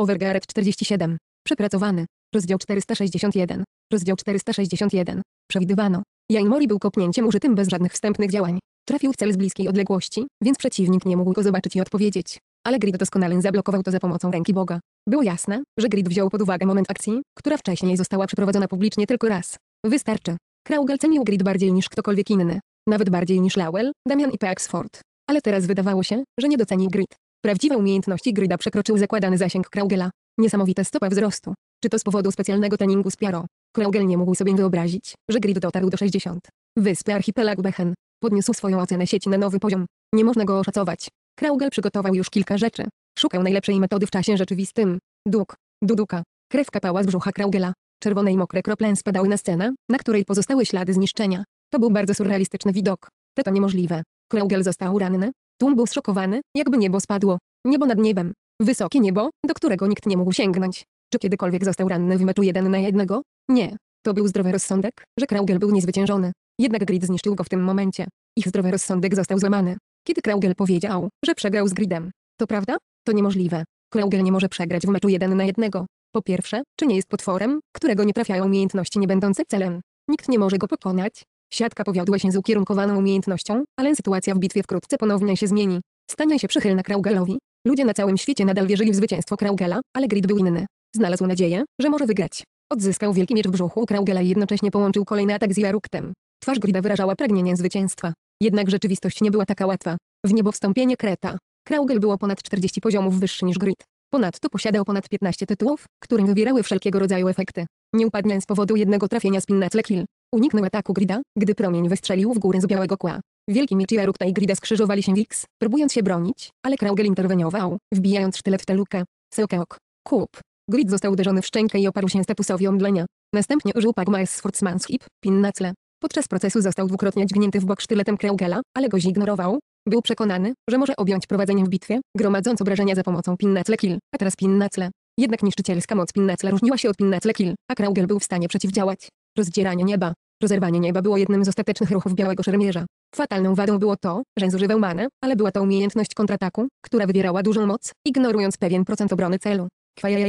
Overgaret 47. Przepracowany. Rozdział 461. Rozdział 461. Przewidywano. Jaimori był kopnięciem użytym bez żadnych wstępnych działań. Trafił w cel z bliskiej odległości, więc przeciwnik nie mógł go zobaczyć i odpowiedzieć. Ale Grid doskonale zablokował to za pomocą ręki Boga. Było jasne, że Grid wziął pod uwagę moment akcji, która wcześniej została przeprowadzona publicznie tylko raz. Wystarczy. Kraugel cenił Grid bardziej niż ktokolwiek inny. Nawet bardziej niż Lowell, Damian i Paxford. Ale teraz wydawało się, że nie doceni Grid. Prawdziwe umiejętności Gryda przekroczył zakładany zasięg Kraugela. Niesamowita stopa wzrostu. Czy to z powodu specjalnego treningu z Piaro? Kraugel nie mógł sobie wyobrazić, że Grid dotarł do 60. Wyspy archipelag Bechen. Podniósł swoją ocenę sieci na nowy poziom. Nie można go oszacować. Kraugel przygotował już kilka rzeczy. Szukał najlepszej metody w czasie rzeczywistym. Duk. Duduka. Krew kapała z brzucha Kraugela. Czerwone i mokre krople spadały na scenę, na której pozostały ślady zniszczenia. To był bardzo surrealistyczny widok. To to niemożliwe. Kraugel został ranny, Tłum był zszokowany, jakby niebo spadło. Niebo nad niebem. Wysokie niebo, do którego nikt nie mógł sięgnąć. Czy kiedykolwiek został ranny w meczu jeden na jednego? Nie. To był zdrowy rozsądek, że Kraugel był niezwyciężony. Jednak Grid zniszczył go w tym momencie. Ich zdrowy rozsądek został złamany. Kiedy Kraugel powiedział, że przegrał z Gridem. To prawda? To niemożliwe. Kraugel nie może przegrać w meczu jeden na jednego. Po pierwsze, czy nie jest potworem, którego nie trafiają umiejętności będące celem. Nikt nie może go pokonać, Siatka powiodła się z ukierunkowaną umiejętnością, ale sytuacja w bitwie wkrótce ponownie się zmieni. Stanie się przychylna Kraugelowi. Ludzie na całym świecie nadal wierzyli w zwycięstwo Kraugela, ale Grid był inny. Znalazł nadzieję, że może wygrać. Odzyskał wielki miecz w brzuchu Kraugela i jednocześnie połączył kolejny atak z Jaruktem. Twarz Grida wyrażała pragnienie zwycięstwa. Jednak rzeczywistość nie była taka łatwa. W niebo wstąpienie Kreta. Kraugel było ponad 40 poziomów wyższy niż Grid. Ponadto posiadał ponad 15 tytułów, którym wywierały wszelkiego rodzaju efekty. Nie upadnie z powodu jednego trafienia Spinnacle Kill. Uniknął ataku Grida, gdy promień wystrzelił w górę z białego kła. Wielki miecz Jerukta i Grida skrzyżowali się w X, próbując się bronić, ale Kraugel interweniował, wbijając sztylet w tę lukę. Seokeok. Kup. Grid został uderzony w szczękę i oparł się statusowi omdlenia. Następnie użył Pagmaes Sfortsmanship, pin na cle. Podczas procesu został dwukrotnie dźgnięty w bok sztyletem Kraugela, ale go zignorował. Był przekonany, że może objąć prowadzenie w bitwie, gromadząc obrażenia za pomocą pinnacle kill, a teraz pinnacle. Jednak niszczycielska moc pin różniła się od pin kill, a Kraugel był w stanie przeciwdziałać. Rozdzieranie nieba. Rozerwanie nieba było jednym z ostatecznych ruchów Białego Szermierza. Fatalną wadą było to, że zużywał manę, ale była to umiejętność kontrataku, która wywierała dużą moc, ignorując pewien procent obrony celu.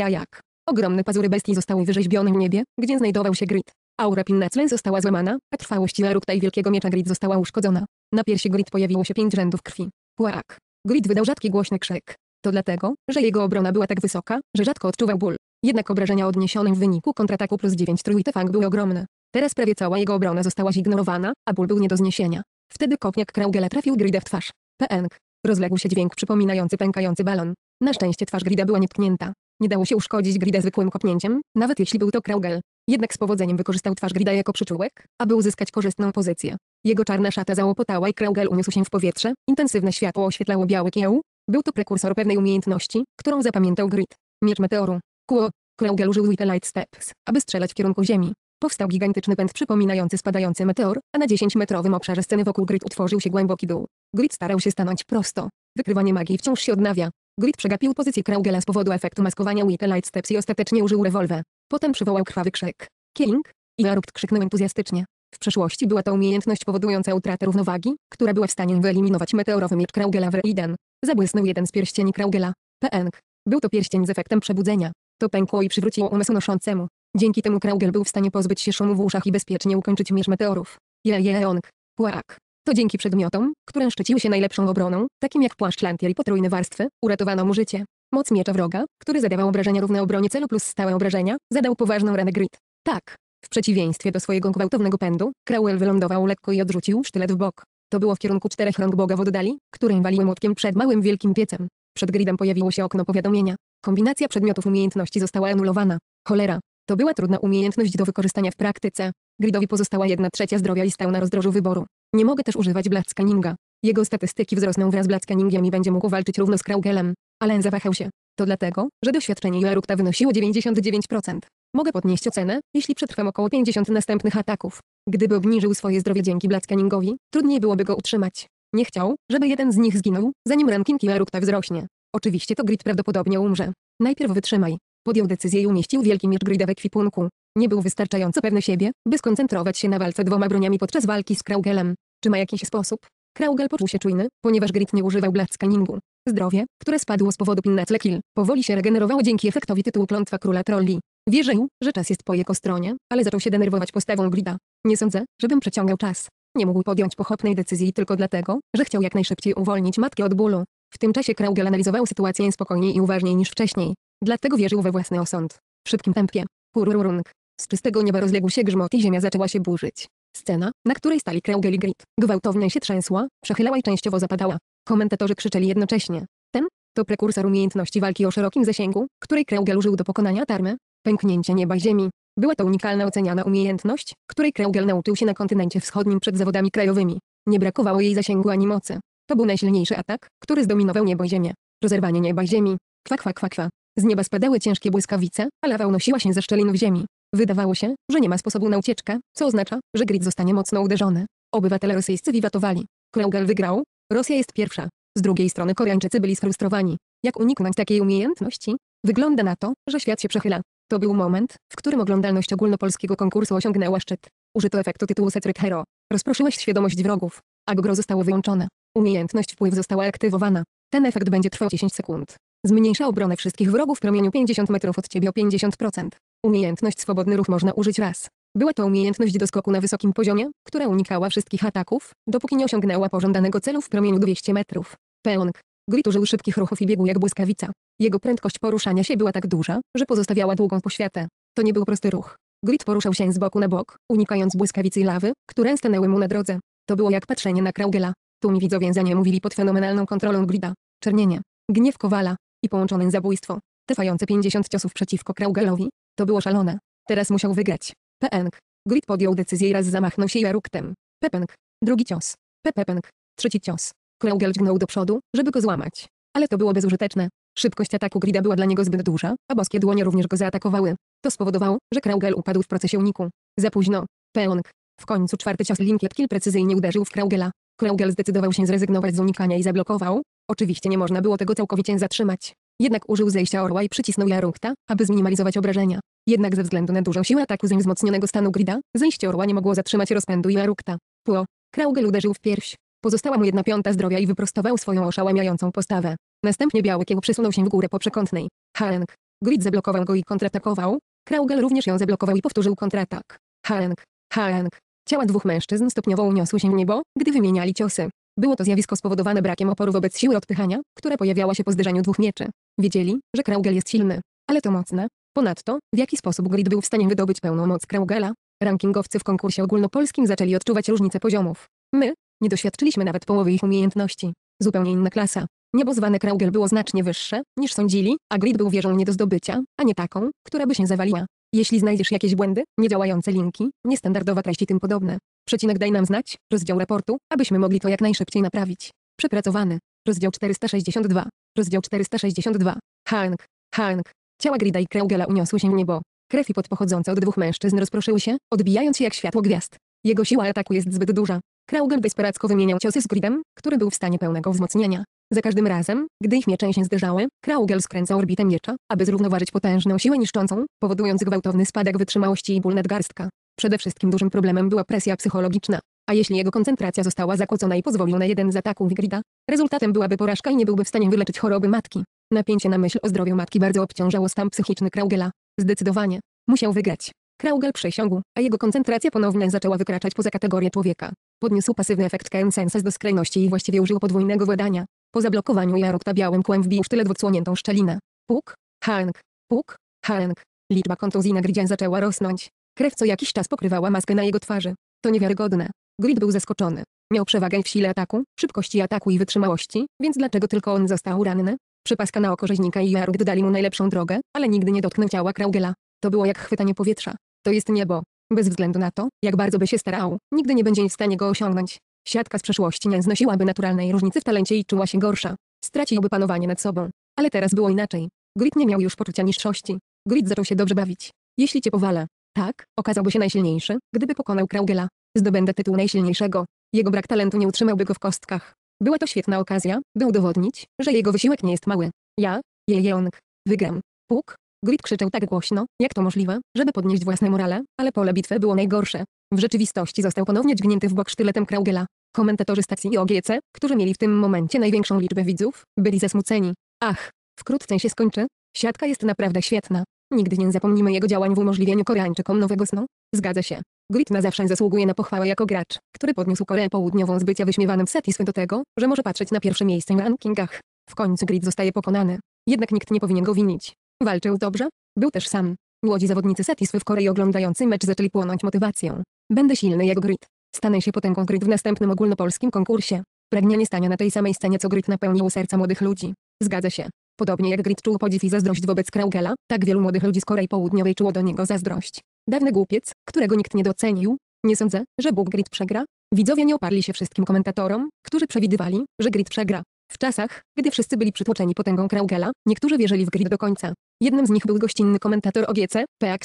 jak. Ogromne pazury bestii zostały wyrzeźbione w niebie, gdzie znajdował się Grid. Aura Pinnacle została złamana, a trwałość Lerukta i Wielkiego Miecza Grid została uszkodzona. Na piersi Grid pojawiło się pięć rzędów krwi. Płak. Grid wydał rzadki głośny krzyk. To dlatego, że jego obrona była tak wysoka, że rzadko odczuwał ból. Jednak obrażenia odniesione w wyniku kontrataku plus 9 trójtefank były ogromne. Teraz prawie cała jego obrona została zignorowana, a ból był nie do zniesienia. Wtedy kopniak Kraugela trafił Gridę w twarz. Pęk. Rozległ się dźwięk przypominający pękający balon. Na szczęście twarz Grida była nietknięta. Nie dało się uszkodzić Grida zwykłym kopnięciem, nawet jeśli był to Kraugel. Jednak z powodzeniem wykorzystał twarz Grida jako przyczółek, aby uzyskać korzystną pozycję. Jego czarna szata załopotała i Kraugel uniósł się w powietrze, intensywne światło oświetlało biały kieł. Był to prekursor pewnej umiejętności, którą zapamiętał Grid. Miecz meteoru. Kuo, Krauger użył Light Steps, aby strzelać w kierunku Ziemi. Powstał gigantyczny pęd przypominający spadający meteor, a na 10-metrowym obszarze sceny wokół Grid utworzył się głęboki dół. Grid starał się stanąć prosto. Wykrywanie magii wciąż się odnawia. Grid przegapił pozycję Kraugela z powodu efektu maskowania Wicke Light Steps i ostatecznie użył rewolwę. Potem przywołał krwawy krzyk. King I Arupt krzyknął entuzjastycznie. W przeszłości była to umiejętność powodująca utratę równowagi, która była w stanie wyeliminować meteorowy miecz Kraugela w Reiden. Zabłysnął jeden z pierścieni Kraugela. Peng. Był to pierścień z efektem przebudzenia. To pękło i przywróciło umysł noszącemu. Dzięki temu Krauger był w stanie pozbyć się szumu w uszach i bezpiecznie ukończyć mierz meteorów. Jejeong. Płak. To dzięki przedmiotom, które szczyciły się najlepszą obroną, takim jak płaszcz lantier i potrójne warstwy, uratowano mu życie. Moc miecza wroga, który zadawał obrażenia równe obronie celu plus stałe obrażenia, zadał poważną ranę grid. Tak. W przeciwieństwie do swojego gwałtownego pędu, Crowell wylądował lekko i odrzucił sztylet w bok. To było w kierunku czterech rąk Boga w oddali, które waliły młotkiem przed małym wielkim piecem. Przed gridem pojawiło się okno powiadomienia. Kombinacja przedmiotów umiejętności została anulowana. Cholera. To była trudna umiejętność do wykorzystania w praktyce. Gridowi pozostała jedna trzecia zdrowia i stał na rozdrożu wyboru. Nie mogę też używać Blackaninga. Jego statystyki wzrosną wraz z Blackaningiem i będzie mógł walczyć równo z Kraugelem. Alen zawahał się. To dlatego, że doświadczenie Joerukta wynosiło 99%. Mogę podnieść ocenę, jeśli przetrwam około 50 następnych ataków. Gdyby obniżył swoje zdrowie dzięki Blackaningowi, trudniej byłoby go utrzymać. Nie chciał, żeby jeden z nich zginął, zanim ranking Kilarukta wzrośnie. Oczywiście to Grid prawdopodobnie umrze. Najpierw wytrzymaj. Podjął decyzję i umieścił wielki miecz Grida w ekwipunku. Nie był wystarczająco pewny siebie, by skoncentrować się na walce dwoma broniami podczas walki z Kraugelem. Czy ma jakiś sposób? Kraugel poczuł się czujny, ponieważ Grid nie używał Blad Scanningu. Zdrowie, które spadło z powodu Pinnacle Kill, powoli się regenerowało dzięki efektowi tytułu Klątwa Króla Trolli. Wierzył, że czas jest po jego stronie, ale zaczął się denerwować postawą Grida. Nie sądzę, żebym przeciągał czas. Nie mógł podjąć pochopnej decyzji tylko dlatego, że chciał jak najszybciej uwolnić matkę od bólu. W tym czasie Kraugiel analizował sytuację spokojniej i uważniej niż wcześniej. Dlatego wierzył we własny osąd. W szybkim tempie. Pururunk. Z czystego nieba rozległ się grzmot i ziemia zaczęła się burzyć. Scena, na której stali Kraugiel i Grit, gwałtownie się trzęsła, przechylała i częściowo zapadała. Komentatorzy krzyczeli jednocześnie. Ten, to prekursor umiejętności walki o szerokim zasięgu, której Kraugiel użył do pokonania tarmy, pęknięcia nieba i ziemi. Była to unikalna oceniana umiejętność, której Kreugel nauczył się na kontynencie wschodnim przed zawodami krajowymi. Nie brakowało jej zasięgu ani mocy. To był najsilniejszy atak, który zdominował niebo i ziemię. Rozerwanie nieba i ziemi. Kwa kwa kwa kwa. Z nieba spadały ciężkie błyskawice, a lawa unosiła się ze szczelin w ziemi. Wydawało się, że nie ma sposobu na ucieczkę, co oznacza, że grid zostanie mocno uderzony. Obywatele rosyjscy wiwatowali. Kreugel wygrał. Rosja jest pierwsza. Z drugiej strony Koreańczycy byli sfrustrowani. Jak uniknąć takiej umiejętności? Wygląda na to, że świat się przechyla. To był moment, w którym oglądalność ogólnopolskiego konkursu osiągnęła szczyt. Użyto efektu tytułu Secret Hero. Rozproszyłeś świadomość wrogów, a gro zostało wyłączone. Umiejętność wpływ została aktywowana. Ten efekt będzie trwał 10 sekund. Zmniejsza obronę wszystkich wrogów w promieniu 50 metrów od ciebie o 50%. Umiejętność swobodny ruch można użyć raz. Była to umiejętność do skoku na wysokim poziomie, która unikała wszystkich ataków, dopóki nie osiągnęła pożądanego celu w promieniu 200 metrów. Peong. Grit użył szybkich ruchów i biegł jak błyskawica. Jego prędkość poruszania się była tak duża, że pozostawiała długą poświatę. To nie był prosty ruch. Grit poruszał się z boku na bok, unikając błyskawicy i lawy, które stanęły mu na drodze. To było jak patrzenie na Kraugela. Tu mi widzowie za nie mówili pod fenomenalną kontrolą Grida. Czernienie, gniew Kowala i połączone zabójstwo. Trwające 50 ciosów przeciwko Kraugelowi. To było szalone. Teraz musiał wygrać. Pęk. Grit podjął decyzję i raz zamachnął się jaruktem. Pepęk. Drugi cios. Pepepeng. Trzeci cios. Kraugel dźgnął do przodu, żeby go złamać. Ale to było bezużyteczne. Szybkość ataku Grida była dla niego zbyt duża, a boskie dłonie również go zaatakowały. To spowodowało, że Kraugel upadł w procesie uniku. Za późno. Peong. W końcu czwarty cios Linklet Kill precyzyjnie uderzył w Kraugela. Kraugel zdecydował się zrezygnować z unikania i zablokował. Oczywiście nie można było tego całkowicie zatrzymać. Jednak użył zejścia orła i przycisnął Jarukta, aby zminimalizować obrażenia. Jednak ze względu na dużą siłę ataku z wzmocnionego stanu Grida, zejście orła nie mogło zatrzymać rozpędu Jarukta. Pło. Kraugel uderzył w pierś. Pozostała mu jedna piąta zdrowia i wyprostował swoją oszałamiającą postawę. Następnie biały kieł przesunął się w górę po przekątnej. Hank. Grid zablokował go i kontratakował. Kraugel również ją zablokował i powtórzył kontratak. Hank. Hank. Ciała dwóch mężczyzn stopniowo uniosły się w niebo, gdy wymieniali ciosy. Było to zjawisko spowodowane brakiem oporu wobec siły odpychania, które pojawiała się po zderzeniu dwóch mieczy. Wiedzieli, że Kraugel jest silny, ale to mocne. Ponadto, w jaki sposób Grid był w stanie wydobyć pełną moc Kraugela? Rankingowcy w konkursie ogólnopolskim zaczęli odczuwać różnice poziomów. My, nie doświadczyliśmy nawet połowy ich umiejętności. Zupełnie inna klasa. Niebo zwane Kraugel było znacznie wyższe, niż sądzili, a grid był wieżą nie do zdobycia, a nie taką, która by się zawaliła. Jeśli znajdziesz jakieś błędy, niedziałające linki, niestandardowa treść tym podobne, przecinek daj nam znać, rozdział raportu, abyśmy mogli to jak najszybciej naprawić. Przepracowany. Rozdział 462. Rozdział 462. Hank. Hank. Ciała Grida i Kraugela uniosły się w niebo. Krew i pot pochodzące od dwóch mężczyzn rozproszyły się, odbijając się jak światło gwiazd. Jego siła ataku jest zbyt duża. Kraugel desperacko wymieniał ciosy z gridem, który był w stanie pełnego wzmocnienia. Za każdym razem, gdy ich miecze się zderzały, Kraugel skręcał orbitę miecza, aby zrównoważyć potężną siłę niszczącą, powodując gwałtowny spadek wytrzymałości i ból nadgarstka. Przede wszystkim dużym problemem była presja psychologiczna. A jeśli jego koncentracja została zakłócona i pozwolił na jeden z ataków Grida, rezultatem byłaby porażka i nie byłby w stanie wyleczyć choroby matki. Napięcie na myśl o zdrowiu matki bardzo obciążało stan psychiczny Kraugela. Zdecydowanie. Musiał wygrać. Kraugel przysiągł, a jego koncentracja ponownie zaczęła wykraczać poza kategorię człowieka. Podniósł pasywny efekt Ken do skrajności i właściwie użył podwójnego władania. Po zablokowaniu Jarokta białym kłem wbił sztylet w odsłoniętą szczelinę. Puk, hang, puk, hang. Liczba kontuzji na Gridzie zaczęła rosnąć. Krew co jakiś czas pokrywała maskę na jego twarzy. To niewiarygodne. Grid był zaskoczony. Miał przewagę w sile ataku, szybkości ataku i wytrzymałości, więc dlaczego tylko on został ranny? Przypaska na oko rzeźnika i Jarok dali mu najlepszą drogę, ale nigdy nie dotknął ciała Kraugela. To było jak chwytanie powietrza. To jest niebo. Bez względu na to, jak bardzo by się starał, nigdy nie będzie w stanie go osiągnąć. Siatka z przeszłości nie znosiłaby naturalnej różnicy w talencie i czuła się gorsza. Straciłby panowanie nad sobą. Ale teraz było inaczej. Grit nie miał już poczucia niższości. Grit zaczął się dobrze bawić. Jeśli cię powala, tak, okazałby się najsilniejszy, gdyby pokonał Kraugela. Zdobędę tytuł najsilniejszego. Jego brak talentu nie utrzymałby go w kostkach. Była to świetna okazja, by udowodnić, że jego wysiłek nie jest mały. Ja, Jejong, wygram. Puk, Grid krzyczał tak głośno, jak to możliwe, żeby podnieść własne morale, ale pole bitwy było najgorsze. W rzeczywistości został ponownie dźgnięty w bok sztyletem Kraugela. Komentatorzy stacji OGC, którzy mieli w tym momencie największą liczbę widzów, byli zasmuceni. Ach, wkrótce się skończy. Siatka jest naprawdę świetna. Nigdy nie zapomnimy jego działań w umożliwieniu Koreańczykom nowego snu. Zgadza się. Grid na zawsze zasługuje na pochwałę jako gracz, który podniósł Koreę Południową z bycia wyśmiewanym Satisfy do tego, że może patrzeć na pierwsze miejsce w rankingach. W końcu Grid zostaje pokonany. Jednak nikt nie powinien go winić. Walczył dobrze, był też sam. Młodzi zawodnicy Satiswy w Korei oglądający mecz zaczęli płonąć motywacją. Będę silny jak Grid. Stanę się potęgą Grid w następnym ogólnopolskim konkursie. Pragnienie stania na tej samej scenie co Grid napełniło serca młodych ludzi. Zgadza się. Podobnie jak Grid czuł podziw i zazdrość wobec Kraugela, tak wielu młodych ludzi z Korei Południowej czuło do niego zazdrość. Dawny głupiec, którego nikt nie docenił. Nie sądzę, że Bóg Grid przegra. Widzowie nie oparli się wszystkim komentatorom, którzy przewidywali, że Grid przegra. W czasach, gdy wszyscy byli przytłoczeni potęgą Kraugela, niektórzy wierzyli w grid do końca. Jednym z nich był gościnny komentator OGC, P.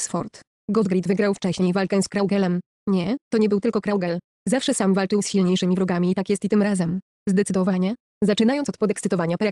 Godgrid wygrał wcześniej walkę z Kraugelem. Nie, to nie był tylko Kraugel. Zawsze sam walczył z silniejszymi wrogami i tak jest i tym razem. Zdecydowanie. Zaczynając od podekscytowania P.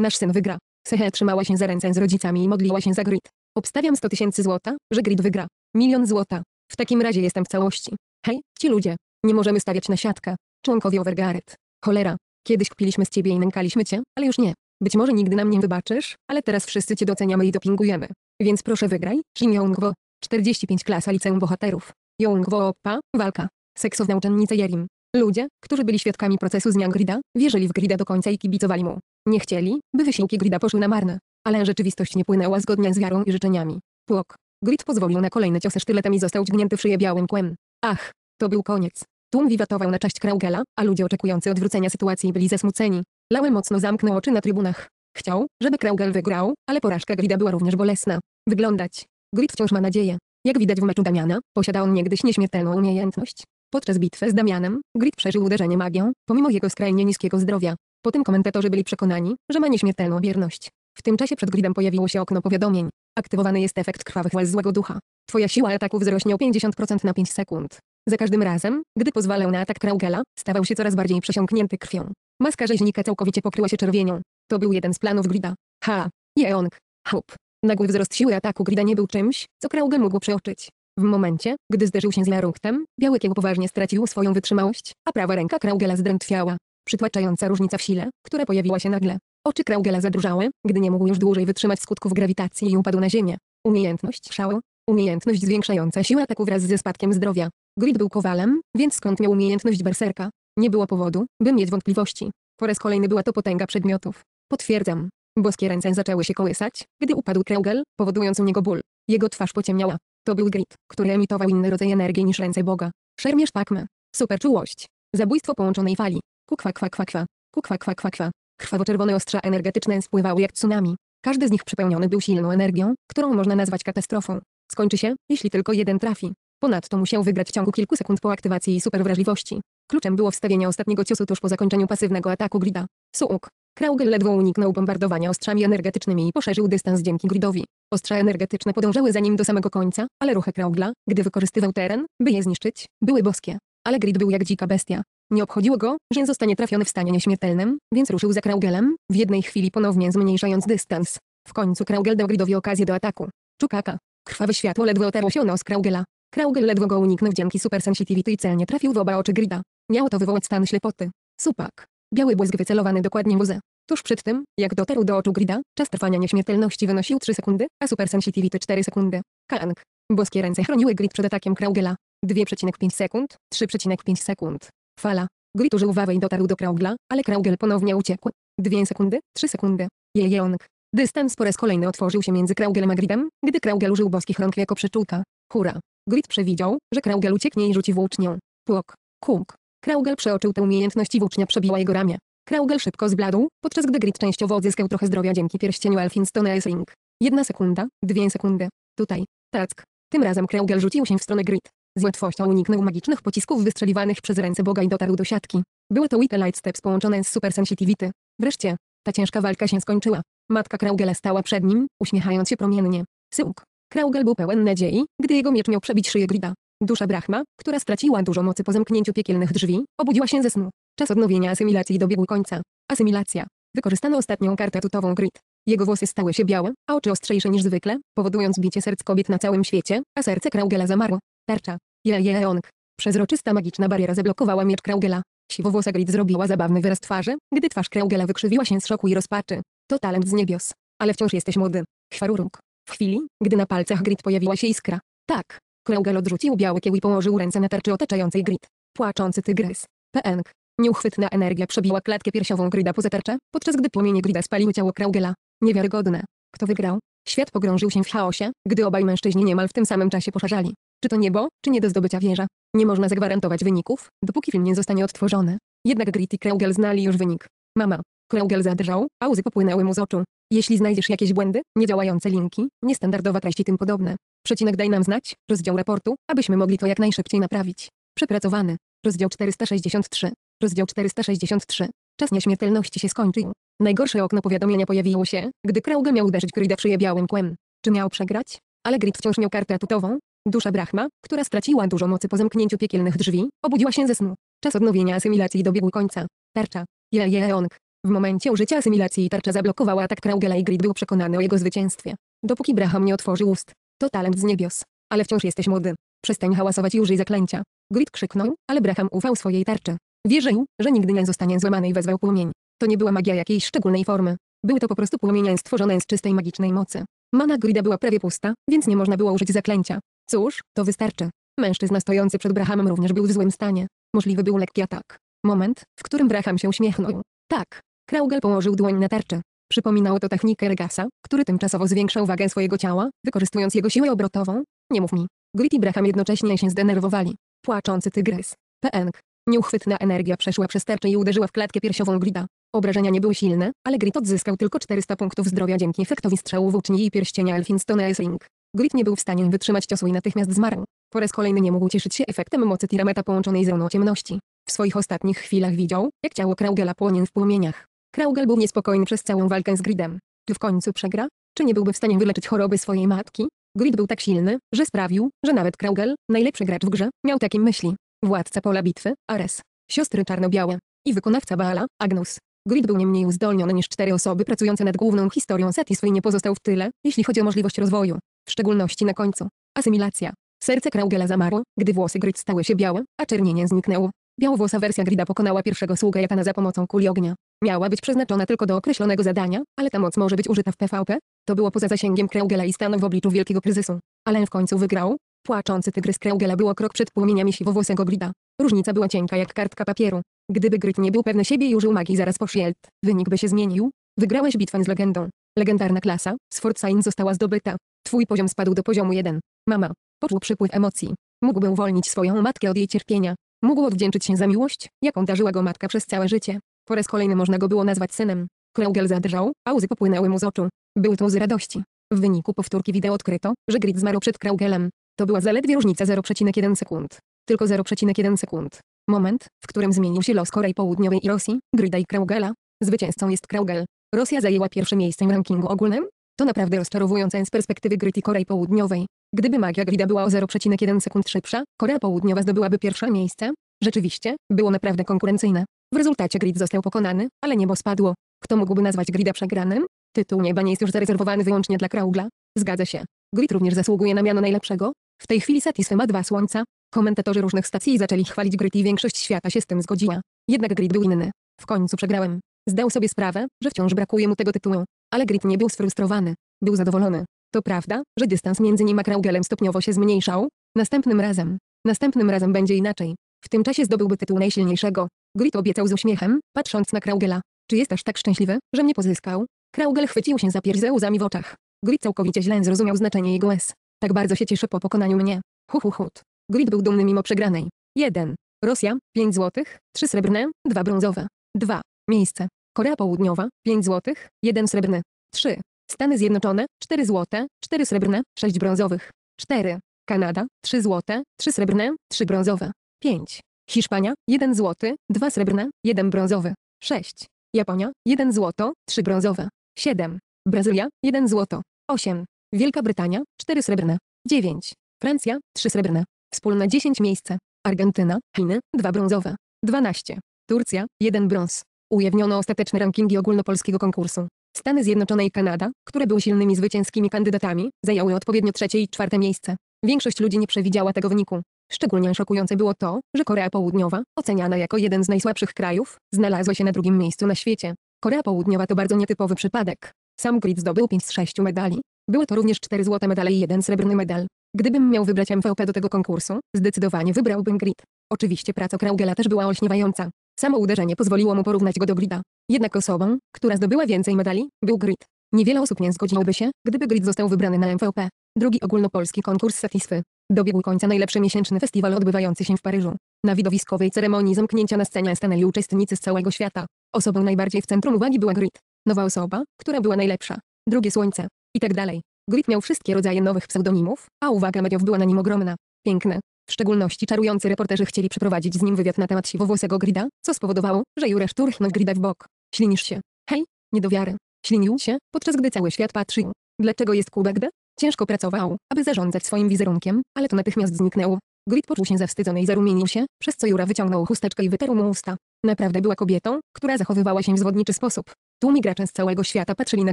Nasz syn wygra. Sehe trzymała się za ręce z rodzicami i modliła się za grid. Obstawiam 100 tysięcy złota, że grid wygra. Milion złota. W takim razie jestem w całości. Hej, ci ludzie. Nie możemy stawiać na siatkę. Członkowie Overgaret. Cholera. Kiedyś kpiliśmy z ciebie i nękaliśmy cię, ale już nie. Być może nigdy nam nie wybaczysz, ale teraz wszyscy cię doceniamy i dopingujemy. Więc proszę wygraj, Shin Yongwo. 45 klasa liceum bohaterów. Yongwo Oppa, walka. Seksowna uczennica Yerim. Ludzie, którzy byli świadkami procesu zmian Grida, wierzyli w Grida do końca i kibicowali mu. Nie chcieli, by wysiłki Grida poszły na marne. Ale rzeczywistość nie płynęła zgodnie z wiarą i życzeniami. Płok. Grid pozwolił na kolejne ciosy sztyletem i został dźgnięty w szyję białym kłem. Ach, to był koniec. Tłum wiwatował na cześć Kraugela, a ludzie oczekujący odwrócenia sytuacji byli zasmuceni. Laue mocno zamknął oczy na trybunach. Chciał, żeby Kraugel wygrał, ale porażka Grida była również bolesna. Wyglądać. Grid wciąż ma nadzieję. Jak widać w meczu Damiana, posiada on niegdyś nieśmiertelną umiejętność. Podczas bitwy z Damianem, Grid przeżył uderzenie magią, pomimo jego skrajnie niskiego zdrowia. Po tym komentatorzy byli przekonani, że ma nieśmiertelną bierność. W tym czasie przed Gridem pojawiło się okno powiadomień. Aktywowany jest efekt krwawych łez złego ducha. Twoja siła ataku wzrośnie o 50% na 5 sekund. Za każdym razem, gdy pozwalał na atak Kraugela, stawał się coraz bardziej przesiąknięty krwią. Maska rzeźnika całkowicie pokryła się czerwienią. To był jeden z planów Grida. Ha! Jeong! Hup! Nagły wzrost siły ataku Grida nie był czymś, co Kraugel mógł przeoczyć. W momencie, gdy zderzył się z Jaruktem, biały kieł poważnie stracił swoją wytrzymałość, a prawa ręka Kraugela zdrętwiała. Przytłaczająca różnica w sile, która pojawiła się nagle. Oczy Kraugela zadrżały, gdy nie mógł już dłużej wytrzymać skutków grawitacji i upadł na ziemię. Umiejętność szału, Umiejętność zwiększająca siłę ataku wraz ze spadkiem zdrowia. Grid był kowalem, więc skąd miał umiejętność berserka? Nie było powodu, by mieć wątpliwości. Po raz kolejny była to potęga przedmiotów. Potwierdzam. Boskie ręce zaczęły się kołysać, gdy upadł Kreugel, powodując u niego ból. Jego twarz pociemniała. To był Grid, który emitował inny rodzaj energii niż ręce Boga. Szermierz Pacma. Superczułość. Zabójstwo połączonej fali. Kukwa kwa kwa kwa. Kukwa kwa kwa kwa. Krwawo-czerwone ostrza energetyczne spływały jak tsunami. Każdy z nich przepełniony był silną energią, którą można nazwać katastrofą. Skończy się, jeśli tylko jeden trafi. Ponadto musiał wygrać w ciągu kilku sekund po aktywacji superwrażliwości. Kluczem było wstawienie ostatniego ciosu tuż po zakończeniu pasywnego ataku grida. Suuk. Kraugel ledwo uniknął bombardowania ostrzami energetycznymi i poszerzył dystans dzięki gridowi. Ostrza energetyczne podążały za nim do samego końca, ale ruchy Kraugla, gdy wykorzystywał teren, by je zniszczyć, były boskie. Ale grid był jak dzika bestia. Nie obchodziło go, że zostanie trafiony w stanie nieśmiertelnym, więc ruszył za Kraugelem, w jednej chwili ponownie zmniejszając dystans. W końcu Kraugel dał gridowi okazję do ataku. Czukaka. Krwawe światło ledwo otarło się o nos Kraugela. Kraugel ledwo go uniknął dzięki supersensitivity i celnie trafił w oba oczy Grida. Miało to wywołać stan ślepoty. Supak. Biały błysk wycelowany dokładnie w łzę. Tuż przed tym, jak dotarł do oczu Grida, czas trwania nieśmiertelności wynosił 3 sekundy, a supersensitivity 4 sekundy. Kang. Boskie ręce chroniły Grid przed atakiem Kraugela. 2,5 sekund, 3,5 sekund. Fala. Grid użył wawej dotarł do Kraugla, ale Kraugel ponownie uciekł. 2 sekundy, 3 sekundy. Jejong. Dystans po raz kolejny otworzył się między Kraugelem a Gridem, gdy Kraugel użył boskich rąk jako przeczułka. Hura! Grid przewidział, że Kraugel ucieknie i rzuci włócznią. Płok. Kunk! Kraugel przeoczył tę umiejętność i włócznia przebiła jego ramię. Kraugel szybko zbladł, podczas gdy Grid częściowo odzyskał trochę zdrowia dzięki pierścieniu Elfinstona Esling. Jedna sekunda, dwie sekundy. Tutaj. Tack. Tym razem Kraugel rzucił się w stronę Grid. Z łatwością uniknął magicznych pocisków wystrzeliwanych przez ręce Boga i dotarł do siatki. Było to Wite Light Steps połączone z Super Sensitivity. Wreszcie, ta ciężka walka się skończyła. Matka Kraugela stała przed nim, uśmiechając się promiennie. Syuk. Kraugel był pełen nadziei, gdy jego miecz miał przebić szyję Grida. Dusza Brahma, która straciła dużo mocy po zamknięciu piekielnych drzwi, obudziła się ze snu. Czas odnowienia asymilacji dobiegł końca. Asymilacja. Wykorzystano ostatnią kartę tutową Grid. Jego włosy stały się białe, a oczy ostrzejsze niż zwykle, powodując bicie serc kobiet na całym świecie, a serce Kraugela zamarło. Tarcza. Jelejeong. Przezroczysta magiczna bariera zablokowała miecz Kraugela. Siwowłosa Grid zrobiła zabawny wyraz twarzy, gdy twarz Kraugela wykrzywiła się z szoku i rozpaczy. To talent z niebios. Ale wciąż jesteś młody. Chwarurunk. W chwili, gdy na palcach Grit pojawiła się iskra. Tak. Kreugel odrzucił biały kieł i położył ręce na tarczy otaczającej Grit. Płaczący tygrys. Pęk. Nieuchwytna energia przebiła klatkę piersiową Grida poza tarczę, podczas gdy płomienie Grida spaliły ciało Kreugela. Niewiarygodne. Kto wygrał? Świat pogrążył się w chaosie, gdy obaj mężczyźni niemal w tym samym czasie poszarzali. Czy to niebo, czy nie do zdobycia wieża? Nie można zagwarantować wyników, dopóki film nie zostanie odtworzony. Jednak Grit i Kreugel znali już wynik. Mama, Kraugel zadrżał, a łzy popłynęły mu z oczu. Jeśli znajdziesz jakieś błędy, niedziałające linki, niestandardowe treści tym podobne. Przecinek daj nam znać, rozdział raportu, abyśmy mogli to jak najszybciej naprawić. Przepracowany. Rozdział 463. Rozdział 463. Czas nieśmiertelności się skończył. Najgorsze okno powiadomienia pojawiło się, gdy Kraugel miał uderzyć Grida w szyję białym kłem. Czy miał przegrać? Ale Grid wciąż miał kartę atutową. Dusza Brahma, która straciła dużo mocy po zamknięciu piekielnych drzwi, obudziła się ze snu. Czas odnowienia asymilacji dobiegł końca. Tarcza. Jejeong. W momencie użycia asymilacji tarcza zablokowała atak Kraugela i Grid był przekonany o jego zwycięstwie. Dopóki Braham nie otworzył ust, to talent z niebios. Ale wciąż jesteś młody. Przestań hałasować i użyj zaklęcia. Grid krzyknął, ale Braham ufał swojej tarczy. Wierzył, że nigdy nie zostanie złamany i wezwał płomień. To nie była magia jakiejś szczególnej formy. Były to po prostu płomienie stworzone z czystej magicznej mocy. Mana Grida była prawie pusta, więc nie można było użyć zaklęcia. Cóż, to wystarczy. Mężczyzna stojący przed Brahamem również był w złym stanie. Możliwy był lekki atak. Moment, w którym Braham się uśmiechnął. Tak, Kraugel położył dłoń na tarczy. Przypominało to technikę Regasa, który tymczasowo zwiększał wagę swojego ciała, wykorzystując jego siłę obrotową. Nie mów mi. Grit i Braham jednocześnie się zdenerwowali. Płaczący tygrys. Pęk. Nieuchwytna energia przeszła przez tarczę i uderzyła w klatkę piersiową Grida. Obrażenia nie były silne, ale Grit odzyskał tylko 400 punktów zdrowia dzięki efektowi strzału włóczni i pierścienia Elfinstona Esling. Grit nie był w stanie wytrzymać ciosu i natychmiast zmarł. Po raz kolejny nie mógł cieszyć się efektem mocy tirameta połączonej z runą ciemności. W swoich ostatnich chwilach widział, jak ciało Kraugela płonie w płomieniach. Kraugel był niespokojny przez całą walkę z Gridem. Czy w końcu przegra? Czy nie byłby w stanie wyleczyć choroby swojej matki? Grid był tak silny, że sprawił, że nawet Kraugel, najlepszy gracz w grze, miał takie myśli. Władca pola bitwy, Ares. Siostry czarno-białe. I wykonawca Baala, Agnus. Grid był nie mniej uzdolniony niż cztery osoby pracujące nad główną historią Satisfy i nie pozostał w tyle, jeśli chodzi o możliwość rozwoju. W szczególności na końcu. Asymilacja. Serce Kraugela zamarło, gdy włosy Grid stały się białe, a czernienie zniknęło. Białowłosa wersja Grida pokonała pierwszego sługa na za pomocą kuli ognia miała być przeznaczona tylko do określonego zadania, ale ta moc może być użyta w PvP. To było poza zasięgiem Kreugela i stanął w obliczu wielkiego kryzysu. Ale w końcu wygrał. Płaczący tygrys Kreugela było krok przed płomieniami siwowłosego grida. Różnica była cienka jak kartka papieru. Gdyby Gryt nie był pewny siebie i użył magii zaraz po Shield, wynik by się zmienił. Wygrałeś bitwę z legendą. Legendarna klasa, Sign została zdobyta. Twój poziom spadł do poziomu 1. Mama. Poczuł przypływ emocji. Mógłby uwolnić swoją matkę od jej cierpienia. Mógł odwdzięczyć się za miłość, jaką darzyła go matka przez całe życie. Po raz kolejny można go było nazwać synem. Kraugiel zadrżał, a łzy popłynęły mu z oczu. Były to łzy radości. W wyniku powtórki wideo odkryto, że Grid zmarł przed Kraugelem. To była zaledwie różnica 0,1 sekund. Tylko 0,1 sekund. Moment, w którym zmienił się los Korei Południowej i Rosji, Grida i Kraugela. Zwycięzcą jest Kraugel. Rosja zajęła pierwsze miejsce w rankingu ogólnym? To naprawdę rozczarowujące z perspektywy Grid i Korei Południowej. Gdyby magia Grida była o 0,1 sekund szybsza, Korea Południowa zdobyłaby pierwsze miejsce? Rzeczywiście, było naprawdę konkurencyjne. W rezultacie Grid został pokonany, ale niebo spadło. Kto mógłby nazwać Grida przegranym? Tytuł nieba nie jest już zarezerwowany wyłącznie dla Kraugla. Zgadza się. Grid również zasługuje na miano najlepszego. W tej chwili Satisfy ma dwa słońca. Komentatorzy różnych stacji zaczęli chwalić Grid i większość świata się z tym zgodziła. Jednak Grid był inny. W końcu przegrałem. Zdał sobie sprawę, że wciąż brakuje mu tego tytułu. Ale Grid nie był sfrustrowany. Był zadowolony. To prawda, że dystans między nim a Kraugelem stopniowo się zmniejszał? Następnym razem. Następnym razem będzie inaczej. W tym czasie zdobyłby tytuł najsilniejszego. Grit obiecał z uśmiechem, patrząc na Kraugela. Czy jesteś tak szczęśliwy, że mnie pozyskał? Kraugel chwycił się za pierś ze łzami w oczach. Grit całkowicie źle zrozumiał znaczenie jego łez. Tak bardzo się cieszy po pokonaniu mnie. Hu hu hut. Grit był dumny mimo przegranej. 1. Rosja, 5 złotych, 3 srebrne, 2 brązowe. 2. Miejsce. Korea Południowa, 5 złotych, 1 srebrny. 3. Stany Zjednoczone, 4 złote, 4 srebrne, 6 brązowych. 4. Kanada, 3 złote, 3 srebrne, 3 brązowe. 5. Hiszpania, 1 złoty, 2 srebrne, 1 brązowy. 6. Japonia, 1 złoto, 3 brązowe. 7. Brazylia, 1 złoto. 8. Wielka Brytania, 4 srebrne. 9. Francja, 3 srebrne. Wspólne 10 miejsce. Argentyna, Chiny, 2 brązowe. 12. Turcja, 1 brąz. Ujawniono ostateczne rankingi ogólnopolskiego konkursu. Stany Zjednoczone i Kanada, które były silnymi zwycięskimi kandydatami, zajęły odpowiednio trzecie i czwarte miejsce. Większość ludzi nie przewidziała tego wyniku. Szczególnie szokujące było to, że Korea Południowa, oceniana jako jeden z najsłabszych krajów, znalazła się na drugim miejscu na świecie. Korea Południowa to bardzo nietypowy przypadek. Sam Grid zdobył 5 z 6 medali. Były to również 4 złote medale i jeden srebrny medal. Gdybym miał wybrać MVP do tego konkursu, zdecydowanie wybrałbym Grid. Oczywiście praca Kraugela też była olśniewająca. Samo uderzenie pozwoliło mu porównać go do Grida. Jednak osobą, która zdobyła więcej medali, był Grid. Niewiele osób nie zgodziłoby się, gdyby Grid został wybrany na MVP. Drugi ogólnopolski konkurs Satisfy. Dobiegł końca najlepszy miesięczny festiwal odbywający się w Paryżu. Na widowiskowej ceremonii zamknięcia na scenie stanęli uczestnicy z całego świata. Osobą najbardziej w centrum uwagi była Grit. Nowa osoba, która była najlepsza. Drugie słońce. I tak dalej. Grit miał wszystkie rodzaje nowych pseudonimów, a uwaga mediów była na nim ogromna. Piękne. W szczególności czarujący reporterzy chcieli przeprowadzić z nim wywiad na temat siwowłosego Grida, co spowodowało, że Juresz turchnął Grida w bok. Ślinisz się. Hej, niedowiary. Ślinił się, podczas gdy cały świat patrzył. Dlaczego jest Kubek D? Ciężko pracował, aby zarządzać swoim wizerunkiem, ale to natychmiast zniknęło. Grit poczuł się zawstydzony i zarumienił się, przez co Jura wyciągnął chusteczkę i wytarł mu usta. Naprawdę była kobietą, która zachowywała się w zwodniczy sposób. Tłumi gracze z całego świata patrzyli na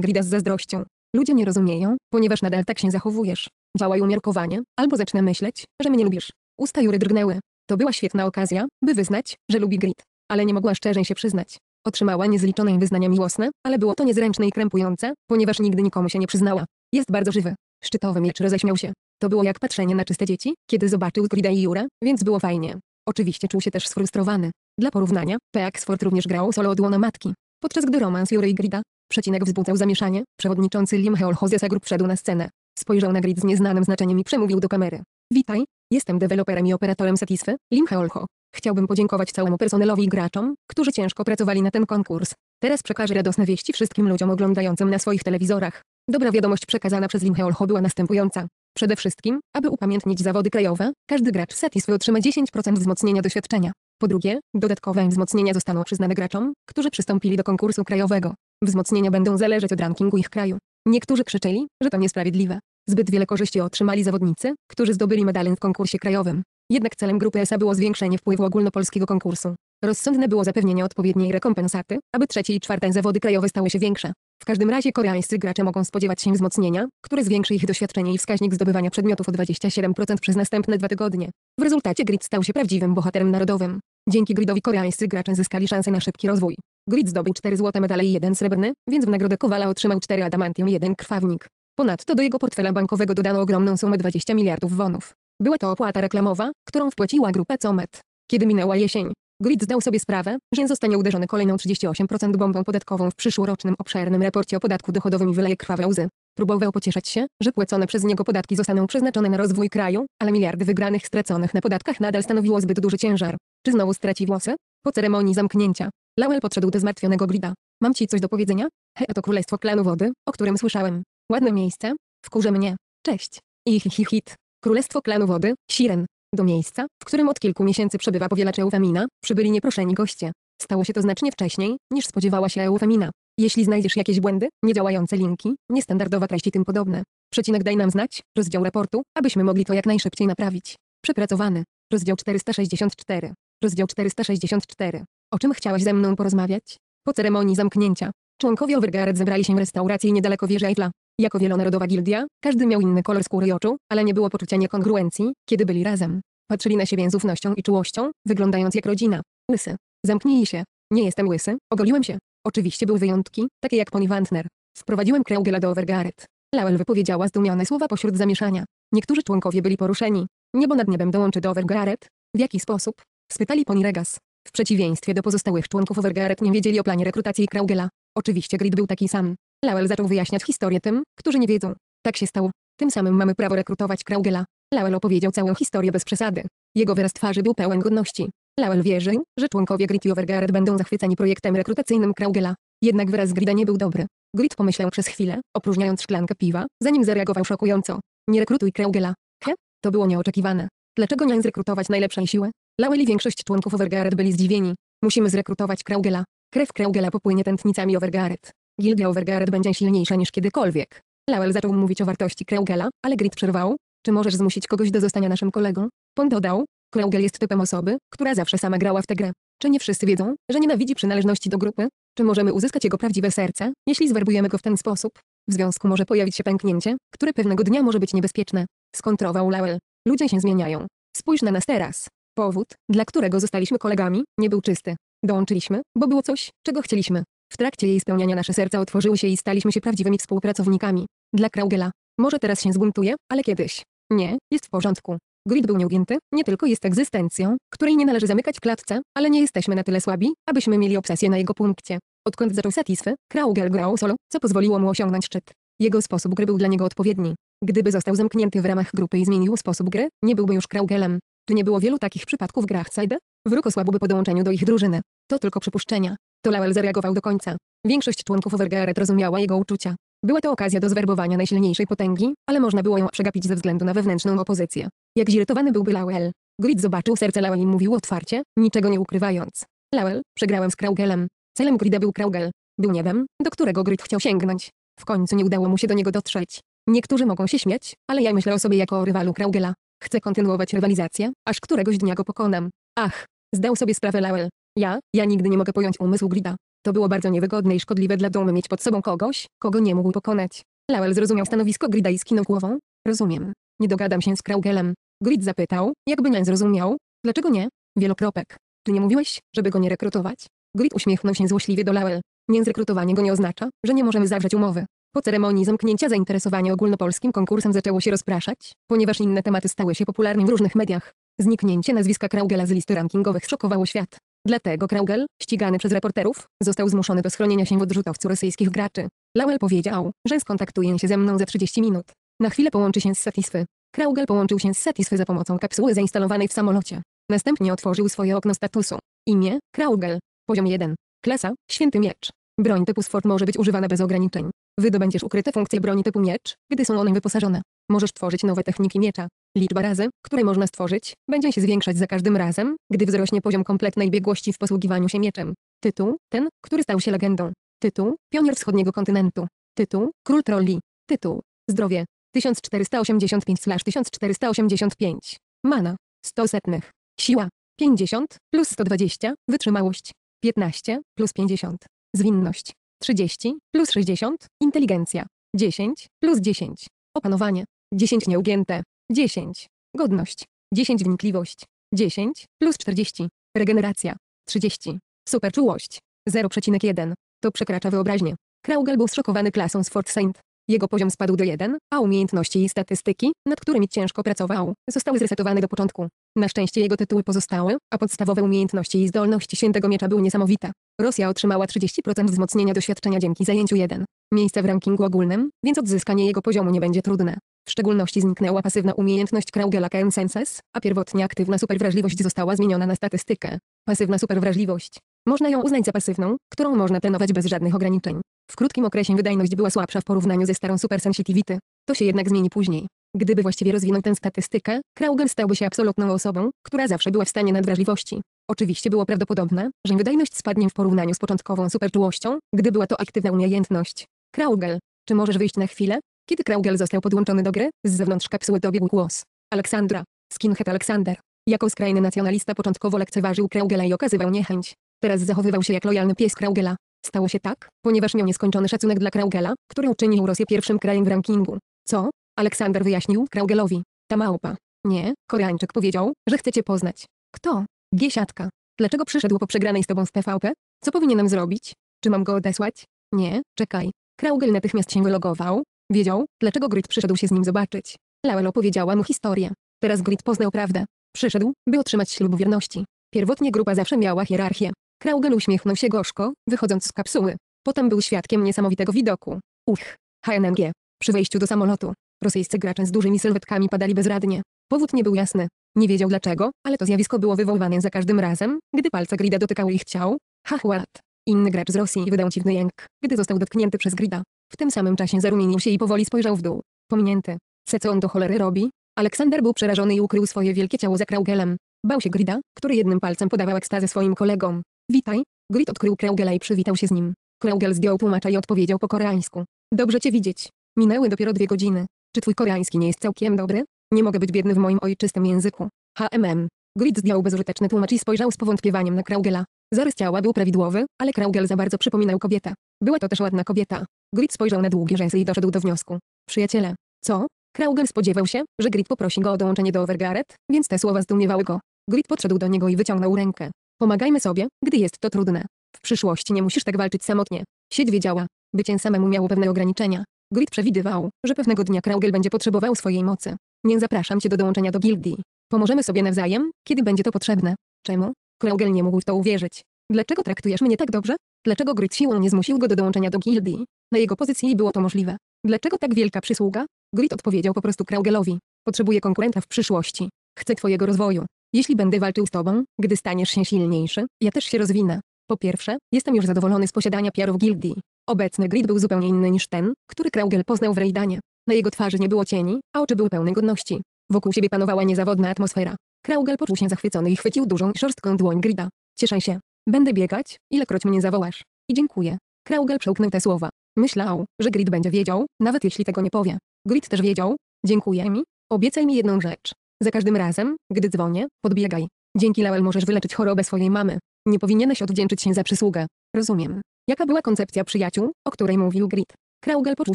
Grida z zazdrością. Ludzie nie rozumieją, ponieważ nadal tak się zachowujesz. Działaj umiarkowanie, albo zacznę myśleć, że mnie lubisz. Usta Jury drgnęły. To była świetna okazja, by wyznać, że lubi Grit. Ale nie mogła szczerze się przyznać. Otrzymała niezliczone wyznania miłosne, ale było to niezręczne i krępujące, ponieważ nigdy nikomu się nie przyznała. Jest bardzo żywy. Szczytowy miecz roześmiał się. To było jak patrzenie na czyste dzieci, kiedy zobaczył Grida i Jura, więc było fajnie. Oczywiście czuł się też sfrustrowany. Dla porównania, Peaksford również grał solo dłono matki. Podczas gdy romans Jury i Grida, przecinek wzbudzał zamieszanie, przewodniczący Lim Heol Hozesa Group wszedł na scenę. Spojrzał na Grid z nieznanym znaczeniem i przemówił do kamery. Witaj, jestem deweloperem i operatorem Satisfy, Lim Heolho. Chciałbym podziękować całemu personelowi i graczom, którzy ciężko pracowali na ten konkurs. Teraz przekażę radosne wieści wszystkim ludziom oglądającym na swoich telewizorach. Dobra wiadomość przekazana przez Limheolho była następująca. Przede wszystkim, aby upamiętnić zawody krajowe, każdy gracz Satisfy otrzyma 10% wzmocnienia doświadczenia. Po drugie, dodatkowe wzmocnienia zostaną przyznane graczom, którzy przystąpili do konkursu krajowego. Wzmocnienia będą zależeć od rankingu ich kraju. Niektórzy krzyczeli, że to niesprawiedliwe. Zbyt wiele korzyści otrzymali zawodnicy, którzy zdobyli medale w konkursie krajowym. Jednak celem grupy SA było zwiększenie wpływu ogólnopolskiego konkursu. Rozsądne było zapewnienie odpowiedniej rekompensaty, aby trzecie i czwarte zawody krajowe stały się większe. W każdym razie koreańscy gracze mogą spodziewać się wzmocnienia, które zwiększy ich doświadczenie i wskaźnik zdobywania przedmiotów o 27% przez następne dwa tygodnie. W rezultacie grid stał się prawdziwym bohaterem narodowym. Dzięki gridowi koreańscy gracze zyskali szansę na szybki rozwój. Grid zdobył 4 złote medale i 1 srebrny, więc w nagrodę Kowala otrzymał 4 adamantium i 1 krwawnik. Ponadto do jego portfela bankowego dodano ogromną sumę 20 miliardów wonów. Była to opłata reklamowa, którą wpłaciła grupa Comet. Kiedy minęła jesień, Grid zdał sobie sprawę, że zostanie uderzony kolejną 38% bombą podatkową w przyszłorocznym obszernym raporcie o podatku dochodowym i wyleje krwawe łzy. Próbował pocieszać się, że płacone przez niego podatki zostaną przeznaczone na rozwój kraju, ale miliardy wygranych straconych na podatkach nadal stanowiło zbyt duży ciężar. Czy znowu straci włosy? Po ceremonii zamknięcia, Lowell podszedł do zmartwionego Grida. Mam ci coś do powiedzenia? He, to królestwo klanu wody, o którym słyszałem. Ładne miejsce? Wkurze mnie. Cześć. I hi, hi hit. Królestwo klanu wody, Siren. Do miejsca, w którym od kilku miesięcy przebywa powielacz Eufemina, przybyli nieproszeni goście. Stało się to znacznie wcześniej, niż spodziewała się Eufemina. Jeśli znajdziesz jakieś błędy, niedziałające linki, niestandardowa treść i tym podobne, przecinek daj nam znać, rozdział raportu, abyśmy mogli to jak najszybciej naprawić. Przepracowany. Rozdział 464. Rozdział 464. O czym chciałaś ze mną porozmawiać? Po ceremonii zamknięcia, członkowie Overgaard zebrali się w restauracji niedaleko wieży Eiffla. Jako wielonarodowa gildia, każdy miał inny kolor skóry i oczu, ale nie było poczucia niekongruencji, kiedy byli razem. Patrzyli na siebie z ufnością i czułością, wyglądając jak rodzina. Łysy. Zamknij się. Nie jestem łysy, ogoliłem się. Oczywiście były wyjątki, takie jak Pony Wantner. Wprowadziłem Kreugela do Overgaret. Lawel wypowiedziała zdumione słowa pośród zamieszania. Niektórzy członkowie byli poruszeni. Niebo nad niebem dołączy do Overgaret? W jaki sposób? Spytali Pony Regas. W przeciwieństwie do pozostałych członków Overgaret nie wiedzieli o planie rekrutacji Kreugela. Oczywiście Grid był taki sam. Lowell zaczął wyjaśniać historię tym, którzy nie wiedzą. Tak się stało. Tym samym mamy prawo rekrutować Kraugela. Lowell opowiedział całą historię bez przesady. Jego wyraz twarzy był pełen godności. Lowell wierzył, że członkowie Grid i będą zachwyceni projektem rekrutacyjnym Kraugela. Jednak wyraz Grida nie był dobry. Grid pomyślał przez chwilę, opróżniając szklankę piwa, zanim zareagował szokująco. Nie rekrutuj Kraugela. He? To było nieoczekiwane. Dlaczego nie zrekrutować najlepszej siły? Lowell i większość członków Overgaret byli zdziwieni. Musimy zrekrutować Kraugela. Krew Kraugela popłynie tętnicami Overguard. Gildia będzie silniejsza niż kiedykolwiek. Lowell zaczął mówić o wartości Kreugela, ale Grid przerwał. Czy możesz zmusić kogoś do zostania naszym kolegą? Pon dodał. Kreugel jest typem osoby, która zawsze sama grała w tę grę. Czy nie wszyscy wiedzą, że nienawidzi przynależności do grupy? Czy możemy uzyskać jego prawdziwe serce, jeśli zwerbujemy go w ten sposób? W związku może pojawić się pęknięcie, które pewnego dnia może być niebezpieczne. Skontrował Lowell. Ludzie się zmieniają. Spójrz na nas teraz. Powód, dla którego zostaliśmy kolegami, nie był czysty. Dołączyliśmy, bo było coś, czego chcieliśmy. W trakcie jej spełniania nasze serca otworzyły się i staliśmy się prawdziwymi współpracownikami. Dla Kraugela. Może teraz się zbuntuje, ale kiedyś. Nie, jest w porządku. Grid był nieugięty, nie tylko jest egzystencją, której nie należy zamykać w klatce, ale nie jesteśmy na tyle słabi, abyśmy mieli obsesję na jego punkcie. Odkąd zaczął Satisfy, Kraugel grał solo, co pozwoliło mu osiągnąć szczyt. Jego sposób gry był dla niego odpowiedni. Gdyby został zamknięty w ramach grupy i zmienił sposób gry, nie byłby już Kraugelem. Czy nie było wielu takich przypadków w grach Cyde? Wróg osłabłby po dołączeniu do ich drużyny. To tylko przypuszczenia. To Lowell zareagował do końca. Większość członków Overgearet rozumiała jego uczucia. Była to okazja do zwerbowania najsilniejszej potęgi, ale można było ją przegapić ze względu na wewnętrzną opozycję. Jak zirytowany byłby Lowell. Grid zobaczył serce Lowell i mówił otwarcie, niczego nie ukrywając. Lowell, przegrałem z Kraugelem. Celem Grida był Kraugel. Był niebem, do którego Grid chciał sięgnąć. W końcu nie udało mu się do niego dotrzeć. Niektórzy mogą się śmiać, ale ja myślę o sobie jako o rywalu Kraugela. Chcę kontynuować rywalizację, aż któregoś dnia go pokonam. Ach, zdał sobie sprawę Lowell. Ja, ja nigdy nie mogę pojąć umysłu Grida. To było bardzo niewygodne i szkodliwe dla domu mieć pod sobą kogoś, kogo nie mógł pokonać. Lowell zrozumiał stanowisko Grida i skinął głową. Rozumiem. Nie dogadam się z Kraugelem. Grid zapytał, jakby nie zrozumiał. Dlaczego nie? Wielokropek. Ty nie mówiłeś, żeby go nie rekrutować? Grid uśmiechnął się złośliwie do Lowell. Nie zrekrutowanie go nie oznacza, że nie możemy zawrzeć umowy. Po ceremonii zamknięcia zainteresowanie ogólnopolskim konkursem zaczęło się rozpraszać, ponieważ inne tematy stały się popularne w różnych mediach. Zniknięcie nazwiska Kraugela z listy rankingowych szokowało świat. Dlatego Kraugel, ścigany przez reporterów, został zmuszony do schronienia się w odrzutowcu rosyjskich graczy. Lowell powiedział, że skontaktuje się ze mną za 30 minut. Na chwilę połączy się z Satisfy. Kraugel połączył się z Satisfy za pomocą kapsuły zainstalowanej w samolocie. Następnie otworzył swoje okno statusu. Imię, Kraugel. Poziom 1. Klasa, święty miecz. Broń typu Sfort może być używana bez ograniczeń. Wydobędziesz ukryte funkcje broni typu miecz, gdy są one wyposażone. Możesz tworzyć nowe techniki miecza. Liczba razy, które można stworzyć, będzie się zwiększać za każdym razem, gdy wzrośnie poziom kompletnej biegłości w posługiwaniu się mieczem. Tytuł, ten, który stał się legendą. Tytuł, pionier wschodniego kontynentu. Tytuł, król trolli. Tytuł, zdrowie. 1485-1485. Mana. 100 setnych. Siła. 50 plus 120. Wytrzymałość. 15 plus 50. Zwinność. 30 plus 60. Inteligencja. 10 plus 10. Opanowanie. 10 nieugięte. 10. Godność. 10. Wnikliwość. 10 plus 40. Regeneracja. 30. Superczułość. 0,1. To przekracza wyobraźnię. Kraugel był zszokowany klasą z Fort Saint. Jego poziom spadł do 1, a umiejętności i statystyki, nad którymi ciężko pracował, zostały zresetowane do początku. Na szczęście jego tytuły pozostały, a podstawowe umiejętności i zdolności Świętego Miecza były niesamowite. Rosja otrzymała 30% wzmocnienia doświadczenia dzięki zajęciu 1 miejsce w rankingu ogólnym, więc odzyskanie jego poziomu nie będzie trudne. W szczególności zniknęła pasywna umiejętność Kraugela Senses, a pierwotnie aktywna superwrażliwość została zmieniona na statystykę. Pasywna superwrażliwość. Można ją uznać za pasywną, którą można trenować bez żadnych ograniczeń. W krótkim okresie wydajność była słabsza w porównaniu ze starą supersensitivity. To się jednak zmieni później. Gdyby właściwie rozwinąć tę statystykę, Kraugel stałby się absolutną osobą, która zawsze była w stanie nadwrażliwości. Oczywiście było prawdopodobne, że wydajność spadnie w porównaniu z początkową superczułością, gdy była to aktywna umiejętność. Kraugel, czy możesz wyjść na chwilę? Kiedy Kraugel został podłączony do gry, z zewnątrz kapsuły dobiegł głos. Aleksandra. Skinhead Aleksander. Jako skrajny nacjonalista początkowo lekceważył Kraugela i okazywał niechęć. Teraz zachowywał się jak lojalny pies Kraugela. Stało się tak, ponieważ miał nieskończony szacunek dla Kraugela, który uczynił Rosję pierwszym krajem w rankingu. Co? Aleksander wyjaśnił Kraugelowi. Ta małpa. Nie, Koreańczyk powiedział, że chcecie poznać. Kto? Giesiatka. Dlaczego przyszedł po przegranej z tobą z TVP? Co powinienem zrobić? Czy mam go odesłać? Nie, czekaj. Kraugel natychmiast się wylogował, Wiedział, dlaczego Grit przyszedł się z nim zobaczyć. Lawel opowiedziała mu historię. Teraz Grit poznał prawdę. Przyszedł, by otrzymać ślub wierności. Pierwotnie grupa zawsze miała hierarchię. Kraugen uśmiechnął się gorzko, wychodząc z kapsuły. Potem był świadkiem niesamowitego widoku. Uch. HNNG. Przy wejściu do samolotu. Rosyjscy gracze z dużymi sylwetkami padali bezradnie. Powód nie był jasny. Nie wiedział dlaczego, ale to zjawisko było wywoływane za każdym razem, gdy palce Grida dotykały ich ciał. Hahuat. Inny gracz z Rosji wydał dziwny jęk, gdy został dotknięty przez Grida. W tym samym czasie zarumienił się i powoli spojrzał w dół. Pominięty. Se co on do cholery robi? Aleksander był przerażony i ukrył swoje wielkie ciało za kraugelem. Bał się Grida, który jednym palcem podawał ekstazę swoim kolegom. Witaj. Grid odkrył Kraugela i przywitał się z nim. Kraugel zdjął tłumacza i odpowiedział po koreańsku. Dobrze cię widzieć. Minęły dopiero dwie godziny. Czy twój koreański nie jest całkiem dobry? Nie mogę być biedny w moim ojczystym języku. HMM. Grid zdjął bezużyteczny tłumacz i spojrzał z powątpiewaniem na Kraugela. Zarys ciała był prawidłowy, ale Kraugel za bardzo przypominał kobietę. Była to też ładna kobieta. Grid spojrzał na długie rzęsy i doszedł do wniosku. Przyjaciele. Co? Kraugel spodziewał się, że Grid poprosi go o dołączenie do Overgaret, więc te słowa zdumiewały go. Grid podszedł do niego i wyciągnął rękę. Pomagajmy sobie, gdy jest to trudne. W przyszłości nie musisz tak walczyć samotnie. Sieć wiedziała. Bycie samemu miało pewne ograniczenia. Grid przewidywał, że pewnego dnia Kraugel będzie potrzebował swojej mocy. Nie zapraszam cię do dołączenia do gildii. Pomożemy sobie nawzajem, kiedy będzie to potrzebne. Czemu? Kraugel nie mógł w to uwierzyć. Dlaczego traktujesz mnie tak dobrze? Dlaczego Gryt siłą nie zmusił go do dołączenia do gildii? Na jego pozycji było to możliwe. Dlaczego tak wielka przysługa? Grit odpowiedział po prostu Kraugelowi. Potrzebuję konkurenta w przyszłości. Chcę twojego rozwoju. Jeśli będę walczył z tobą, gdy staniesz się silniejszy, ja też się rozwinę. Po pierwsze, jestem już zadowolony z posiadania piarów gildii. Obecny Grid był zupełnie inny niż ten, który Kraugel poznał w Rejdanie. Na jego twarzy nie było cieni, a oczy były pełne godności. Wokół siebie panowała niezawodna atmosfera. Kraugel poczuł się zachwycony i chwycił dużą, szorstką dłoń Grida. Cieszę się, Będę biegać, ilekroć mnie zawołasz. I dziękuję. Kraugel przełknął te słowa. Myślał, że Grid będzie wiedział, nawet jeśli tego nie powie. Grid też wiedział. Dziękuję mi. Obiecaj mi jedną rzecz. Za każdym razem, gdy dzwonię, podbiegaj. Dzięki Lawel możesz wyleczyć chorobę swojej mamy. Nie powinieneś odwdzięczyć się za przysługę. Rozumiem. Jaka była koncepcja przyjaciół, o której mówił Grid? Kraugel poczuł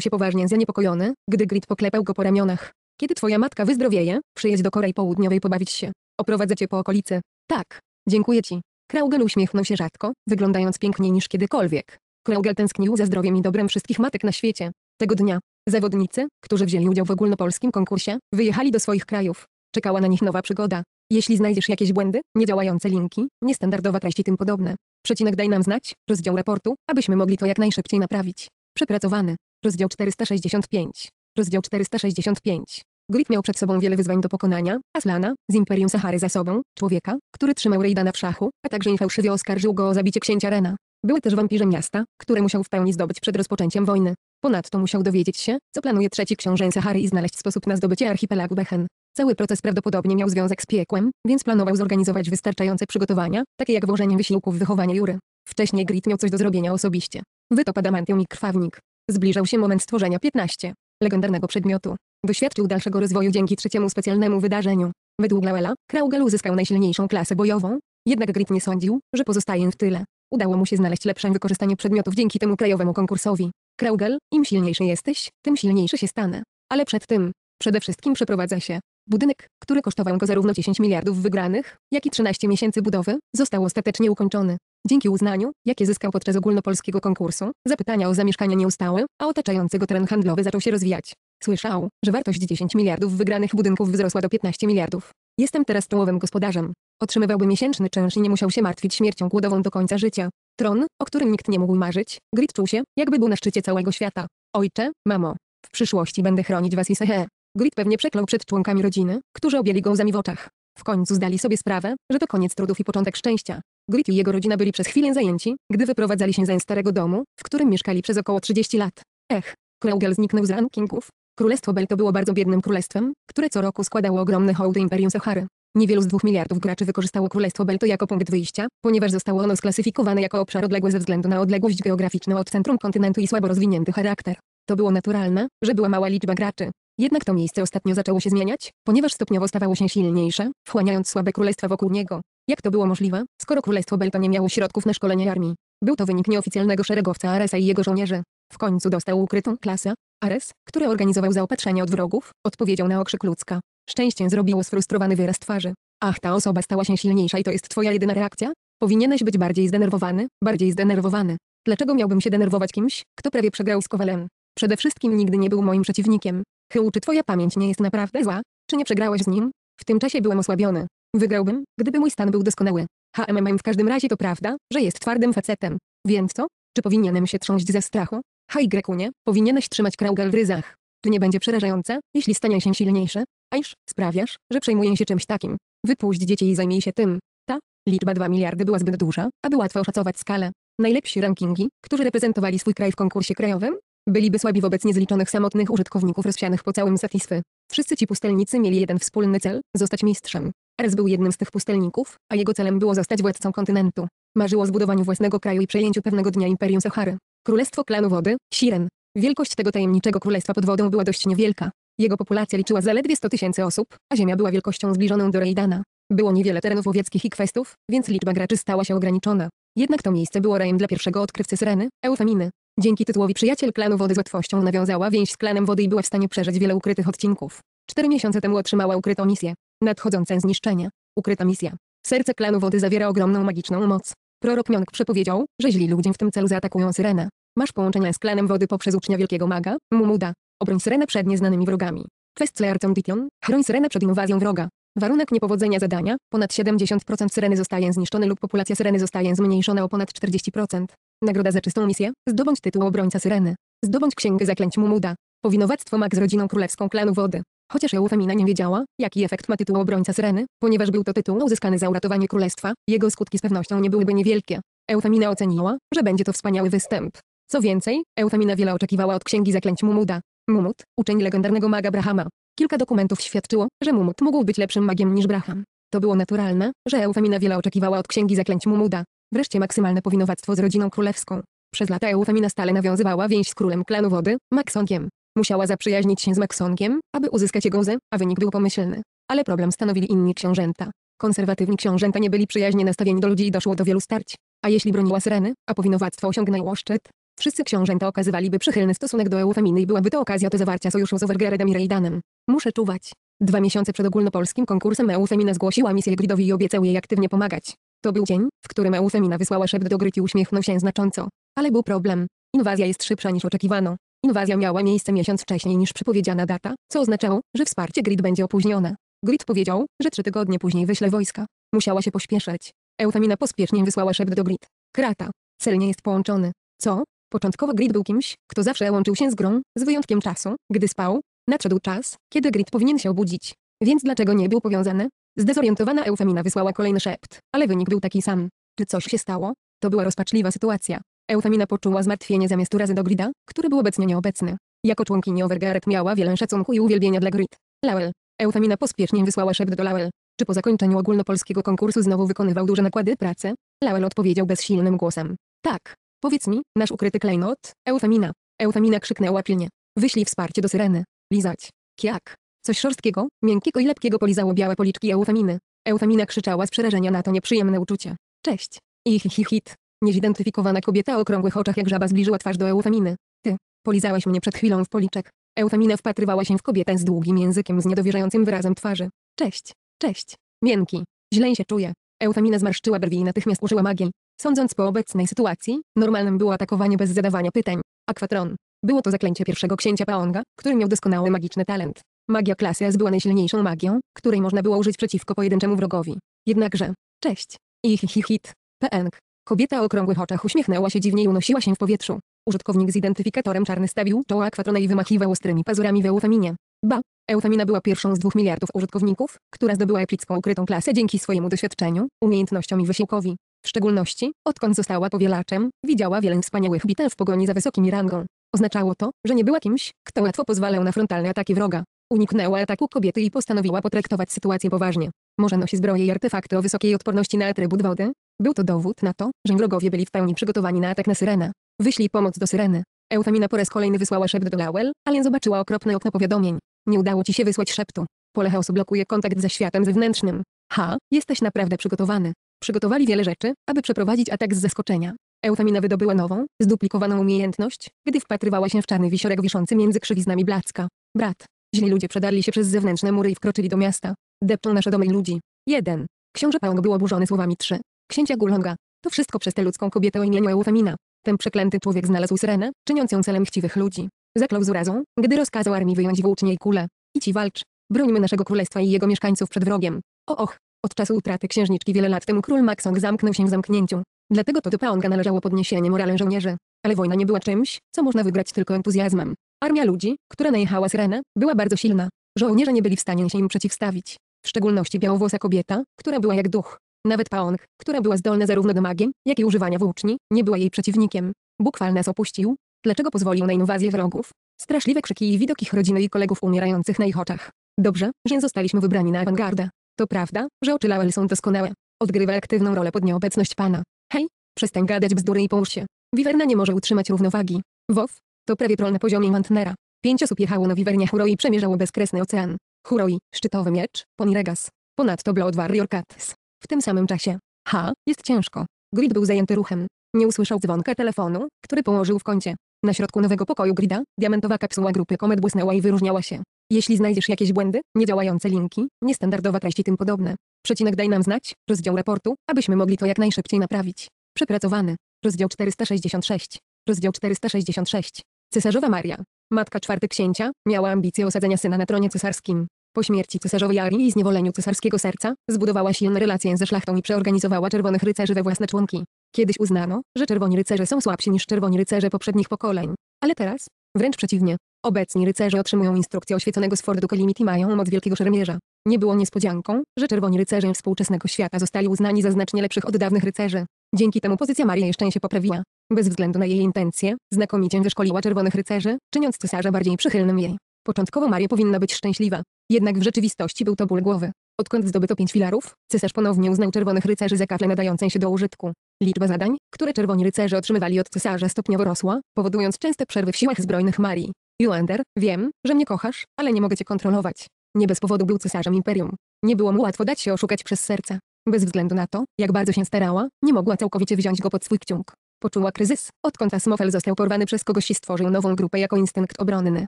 się poważnie zaniepokojony, gdy Grid poklepał go po ramionach. Kiedy twoja matka wyzdrowieje, przyjedź do Korei Południowej pobawić się. Oprowadzę cię po okolicy. Tak. Dziękuję ci. Kraugel uśmiechnął się rzadko, wyglądając piękniej niż kiedykolwiek. Kraugel tęsknił za zdrowiem i dobrem wszystkich matek na świecie. Tego dnia, zawodnicy, którzy wzięli udział w ogólnopolskim konkursie, wyjechali do swoich krajów. Czekała na nich nowa przygoda. Jeśli znajdziesz jakieś błędy, niedziałające linki, niestandardowa treść i tym podobne, przecinek daj nam znać, rozdział raportu, abyśmy mogli to jak najszybciej naprawić. Przepracowany. Rozdział 465. Rozdział 465. Glik miał przed sobą wiele wyzwań do pokonania, Aslana, z Imperium Sahary za sobą, człowieka, który trzymał Rejdana w szachu, a także i fałszywie oskarżył go o zabicie księcia Rena. Były też wampirze miasta, które musiał w pełni zdobyć przed rozpoczęciem wojny. Ponadto musiał dowiedzieć się, co planuje trzeci książę Sahary i znaleźć sposób na zdobycie archipelagu Behen. Cały proces prawdopodobnie miał związek z piekłem, więc planował zorganizować wystarczające przygotowania, takie jak włożenie wysiłków w wychowanie Jury. Wcześniej Grit miał coś do zrobienia osobiście. Wytop adamantium i krwawnik. Zbliżał się moment stworzenia 15. Legendarnego przedmiotu. Doświadczył dalszego rozwoju dzięki trzeciemu specjalnemu wydarzeniu. Według Lawela, Kraugel uzyskał najsilniejszą klasę bojową, jednak Grit nie sądził, że pozostaje w tyle. Udało mu się znaleźć lepsze wykorzystanie przedmiotów dzięki temu krajowemu konkursowi. Kraugel, im silniejszy jesteś, tym silniejszy się stanę. Ale przed tym, przede wszystkim przeprowadza się. Budynek, który kosztował go zarówno 10 miliardów wygranych, jak i 13 miesięcy budowy, został ostatecznie ukończony. Dzięki uznaniu, jakie zyskał podczas ogólnopolskiego konkursu, zapytania o zamieszkanie nie ustały, a otaczający go teren handlowy zaczął się rozwijać. Słyszał, że wartość 10 miliardów wygranych budynków wzrosła do 15 miliardów. Jestem teraz czołowym gospodarzem. Otrzymywałby miesięczny czynsz i nie musiał się martwić śmiercią głodową do końca życia. Tron, o którym nikt nie mógł marzyć, grit czuł się, jakby był na szczycie całego świata. Ojcze, mamo, w przyszłości będę chronić was i sehe. Grit pewnie przeklął przed członkami rodziny, którzy objęli go łzami w oczach. W końcu zdali sobie sprawę, że to koniec trudów i początek szczęścia. Grit i jego rodzina byli przez chwilę zajęci, gdy wyprowadzali się ze starego domu, w którym mieszkali przez około 30 lat. Ech, Kreugel zniknął z rankingów, Królestwo Belto było bardzo biednym królestwem, które co roku składało ogromne hołdy Imperium Sahary. Niewielu z dwóch miliardów graczy wykorzystało Królestwo Belto jako punkt wyjścia, ponieważ zostało ono sklasyfikowane jako obszar odległy ze względu na odległość geograficzną od centrum kontynentu i słabo rozwinięty charakter. To było naturalne, że była mała liczba graczy. Jednak to miejsce ostatnio zaczęło się zmieniać, ponieważ stopniowo stawało się silniejsze, wchłaniając słabe królestwa wokół niego. Jak to było możliwe, skoro Królestwo Belta nie miało środków na szkolenie armii? Był to wynik nieoficjalnego szeregowca Aresa i jego żołnierzy. W końcu dostał ukrytą klasę. Ares, który organizował zaopatrzenie od wrogów, odpowiedział na okrzyk ludzka. Szczęście zrobiło sfrustrowany wyraz twarzy. Ach, ta osoba stała się silniejsza i to jest twoja jedyna reakcja? Powinieneś być bardziej zdenerwowany, bardziej zdenerwowany. Dlaczego miałbym się denerwować kimś, kto prawie przegrał z Kowalem? Przede wszystkim nigdy nie był moim przeciwnikiem. Chył, czy twoja pamięć nie jest naprawdę zła? Czy nie przegrałeś z nim? W tym czasie byłem osłabiony. Wygrałbym, gdyby mój stan był doskonały. HMMM w każdym razie to prawda, że jest twardym facetem. Więc co? Czy powinienem się trząść ze strachu? HY nie, powinieneś trzymać kraugal w ryzach. To nie będzie przerażające, jeśli stanie się silniejszy? Aisz, sprawiasz, że przejmuję się czymś takim. Wypuść dzieci i zajmij się tym. Ta liczba 2 miliardy była zbyt duża, aby łatwo oszacować skalę. Najlepsi rankingi, którzy reprezentowali swój kraj w konkursie krajowym, byliby słabi wobec niezliczonych samotnych użytkowników rozsianych po całym Satisfy. Wszyscy ci pustelnicy mieli jeden wspólny cel – zostać mistrzem. Ers był jednym z tych pustelników, a jego celem było zostać władcą kontynentu. Marzył o zbudowaniu własnego kraju i przejęciu pewnego dnia Imperium Sahary. Królestwo klanu wody, Siren. Wielkość tego tajemniczego królestwa pod wodą była dość niewielka. Jego populacja liczyła zaledwie 100 tysięcy osób, a ziemia była wielkością zbliżoną do Rejdana. Było niewiele terenów łowieckich i kwestów, więc liczba graczy stała się ograniczona. Jednak to miejsce było rajem dla pierwszego odkrywcy Syreny, Eufeminy. Dzięki tytułowi przyjaciel klanu wody z łatwością nawiązała więź z klanem wody i była w stanie przeżyć wiele ukrytych odcinków. Cztery miesiące temu otrzymała ukrytą misję. Nadchodzące zniszczenie. Ukryta misja. Serce klanu wody zawiera ogromną magiczną moc. Prorok Mionk przepowiedział, że źli ludzie w tym celu zaatakują Syrenę. Masz połączenia z klanem wody poprzez ucznia wielkiego maga, Mumuda. Obroń Syrenę przed nieznanymi wrogami. Questler Condition. Chroń Syrenę przed inwazją wroga. Warunek niepowodzenia zadania. Ponad 70% Syreny zostaje zniszczony lub populacja Syreny zostaje zmniejszona o ponad 40%. Nagroda za czystą misję. Zdobądź tytuł obrońca Syreny. Zdobądź księgę zaklęć Mumuda. Powinowactwo mag z rodziną królewską klanu wody. Chociaż Eufemina nie wiedziała, jaki efekt ma tytuł obrońca Syreny, ponieważ był to tytuł uzyskany za uratowanie królestwa, jego skutki z pewnością nie byłyby niewielkie. Eufemina oceniła, że będzie to wspaniały występ. Co więcej, Eufemina wiele oczekiwała od księgi zaklęć Mumuda. Mumut, uczeń legendarnego maga Brahama. Kilka dokumentów świadczyło, że Mumut mógł być lepszym magiem niż Braham. To było naturalne, że Eufemina wiele oczekiwała od księgi zaklęć Mumuda. Wreszcie maksymalne powinowactwo z rodziną królewską. Przez lata Eufemina stale nawiązywała więź z królem klanu wody, Maxongiem. Musiała zaprzyjaźnić się z Maxonkiem, aby uzyskać jego łzę, a wynik był pomyślny. Ale problem stanowili inni książęta. Konserwatywni książęta nie byli przyjaźnie nastawieni do ludzi i doszło do wielu starć. A jeśli broniła Syreny, a powinowactwo osiągnęło szczyt, wszyscy książęta okazywaliby przychylny stosunek do Eufeminy i byłaby to okazja do zawarcia sojuszu z Overgeredem i Rejdanem. Muszę czuwać. Dwa miesiące przed ogólnopolskim konkursem Eufemina zgłosiła misję Gridowi i obiecał jej aktywnie pomagać. To był dzień, w którym Eufemina wysłała szept do Gryki i uśmiechnął się znacząco. Ale był problem. Inwazja jest szybsza niż oczekiwano. Inwazja miała miejsce miesiąc wcześniej niż przepowiedziana data, co oznaczało, że wsparcie Grid będzie opóźnione. Grid powiedział, że trzy tygodnie później wyśle wojska. Musiała się pośpieszyć. Eufemina pospiesznie wysłała szept do Grid. Krata. Cel nie jest połączony. Co? Początkowo Grid był kimś, kto zawsze łączył się z grą, z wyjątkiem czasu, gdy spał. Nadszedł czas, kiedy Grid powinien się obudzić. Więc dlaczego nie był powiązany? Zdezorientowana Eufemina wysłała kolejny szept, ale wynik był taki sam. Czy coś się stało? To była rozpaczliwa sytuacja. Eufemina poczuła zmartwienie zamiast urazy do Grida, który był obecnie nieobecny. Jako członkini Overgaret miała wiele szacunku i uwielbienia dla Grid. Lawel. Eufemina pospiesznie wysłała szept do Lawel. Czy po zakończeniu ogólnopolskiego konkursu znowu wykonywał duże nakłady pracy? Lawel odpowiedział bezsilnym głosem. Tak. Powiedz mi, nasz ukryty klejnot, Eufemina. Eufemina krzyknęła pilnie. Wyślij wsparcie do syreny. Lizać. Kiak. Coś szorstkiego, miękkiego i lepkiego polizało białe policzki Eufeminy. Eufemina krzyczała z przerażenia na to nieprzyjemne uczucie. Cześć. Ich hit. Niezidentyfikowana kobieta o okrągłych oczach jak żaba zbliżyła twarz do Eufeminy. Ty, polizałaś mnie przed chwilą w policzek. Eufemina wpatrywała się w kobietę z długim językiem z niedowierzającym wyrazem twarzy. Cześć, cześć, miękki, źle się czuję. Eufemina zmarszczyła brwi i natychmiast użyła magii. Sądząc po obecnej sytuacji, normalnym było atakowanie bez zadawania pytań. Akwatron. Było to zaklęcie pierwszego księcia Paonga, który miał doskonały magiczny talent. Magia klasy S była najsilniejszą magią, której można było użyć przeciwko pojedynczemu wrogowi. Jednakże, cześć, ich hit, pęk, Kobieta o okrągłych oczach uśmiechnęła się dziwnie i unosiła się w powietrzu. Użytkownik z identyfikatorem czarny stawił czoła kwatrona i wymachiwał ostrymi pazurami w eufeminie. Ba, Eufemina była pierwszą z dwóch miliardów użytkowników, która zdobyła epicką ukrytą klasę dzięki swojemu doświadczeniu, umiejętnościom i wysiłkowi. W szczególności, odkąd została powielaczem, widziała wiele wspaniałych bitew w pogoni za wysokimi rangą. Oznaczało to, że nie była kimś, kto łatwo pozwalał na frontalne ataki wroga. Uniknęła ataku kobiety i postanowiła potraktować sytuację poważnie. Może nosi zbroję i artefakty o wysokiej odporności na atrybut wody, był to dowód na to, że wrogowie byli w pełni przygotowani na atak na Syrenę. Wyślij pomoc do Syreny. Eufemina po raz kolejny wysłała szept do Lawel, ale zobaczyła okropne okno powiadomień. Nie udało ci się wysłać szeptu. Pole chaosu blokuje kontakt ze światem zewnętrznym. Ha, jesteś naprawdę przygotowany. Przygotowali wiele rzeczy, aby przeprowadzić atak z zaskoczenia. Eufemina wydobyła nową, zduplikowaną umiejętność, gdy wpatrywała się w czarny wisiorek wiszący między krzywiznami blacka. Brat. Źli ludzie przedarli się przez zewnętrzne mury i wkroczyli do miasta. Depczą nasze domy i ludzi. 1. Książę Pałąk był oburzony słowami 3. Księcia Gulonga. To wszystko przez tę ludzką kobietę o imieniu Eufemina. Ten przeklęty człowiek znalazł syrenę, czyniąc ją celem chciwych ludzi. Zaklął z urazą, gdy rozkazał armii wyjąć włócznie i kulę. I ci walcz. Brońmy naszego królestwa i jego mieszkańców przed wrogiem. O och. Od czasu utraty księżniczki wiele lat temu król Maxong zamknął się w zamknięciu. Dlatego to do Paonga należało podniesienie morale żołnierzy. Ale wojna nie była czymś, co można wygrać tylko entuzjazmem. Armia ludzi, która najechała Syrenę, była bardzo silna. Żołnierze nie byli w stanie się im przeciwstawić. W szczególności białowłosa kobieta, która była jak duch. Nawet Paong, która była zdolna zarówno do magii, jak i używania włóczni, nie była jej przeciwnikiem. Bukwal nas opuścił. Dlaczego pozwolił na inwazję wrogów? Straszliwe krzyki i widok ich rodziny i kolegów umierających na ich oczach. Dobrze, że zostaliśmy wybrani na awangardę. To prawda, że oczy Lawel są doskonałe. Odgrywa aktywną rolę pod nieobecność pana. Hej, przestań gadać bzdury i połóż się. Wiverna nie może utrzymać równowagi. Wow, to prawie troll na poziomie Mantnera. Pięć osób jechało na wiwernia Huroi i przemierzało bezkresny ocean. Huroi, szczytowy miecz, Poniregas. Ponadto Blood Warrior Cats. W tym samym czasie. Ha, jest ciężko. Grid był zajęty ruchem. Nie usłyszał dzwonka telefonu, który położył w kącie. Na środku nowego pokoju Grida, diamentowa kapsuła grupy komet błysnęła i wyróżniała się. Jeśli znajdziesz jakieś błędy, niedziałające linki, niestandardowa treść i tym podobne, przecinek daj nam znać, rozdział raportu, abyśmy mogli to jak najszybciej naprawić. Przepracowany. Rozdział 466. Rozdział 466. Cesarzowa Maria, matka czwarty księcia, miała ambicje osadzenia syna na tronie cesarskim. Po śmierci cesarzowej armii i zniewoleniu cesarskiego serca, zbudowała silne relacje ze szlachtą i przeorganizowała czerwonych rycerzy we własne członki. Kiedyś uznano, że czerwoni rycerze są słabsi niż czerwoni rycerze poprzednich pokoleń. Ale teraz? Wręcz przeciwnie. Obecni rycerze otrzymują instrukcję oświeconego z Fordu Kelimit i mają moc wielkiego szermierza. Nie było niespodzianką, że czerwoni rycerze współczesnego świata zostali uznani za znacznie lepszych od dawnych rycerzy. Dzięki temu pozycja Marii jeszcze się poprawiła. Bez względu na jej intencje, znakomicie wyszkoliła czerwonych rycerzy, czyniąc cesarza bardziej przychylnym jej. Początkowo Maria powinna być szczęśliwa. Jednak w rzeczywistości był to ból głowy. Odkąd zdobyto pięć filarów, cesarz ponownie uznał czerwonych rycerzy za kafle nadające się do użytku. Liczba zadań, które czerwoni rycerze otrzymywali od cesarza stopniowo rosła, powodując częste przerwy w siłach zbrojnych Marii. Julander, wiem, że mnie kochasz, ale nie mogę cię kontrolować. Nie bez powodu był cesarzem imperium. Nie było mu łatwo dać się oszukać przez serce. Bez względu na to, jak bardzo się starała, nie mogła całkowicie wziąć go pod swój kciuk. Poczuła kryzys, odkąd Asmofel został porwany przez kogoś i stworzył nową grupę jako instynkt obronny.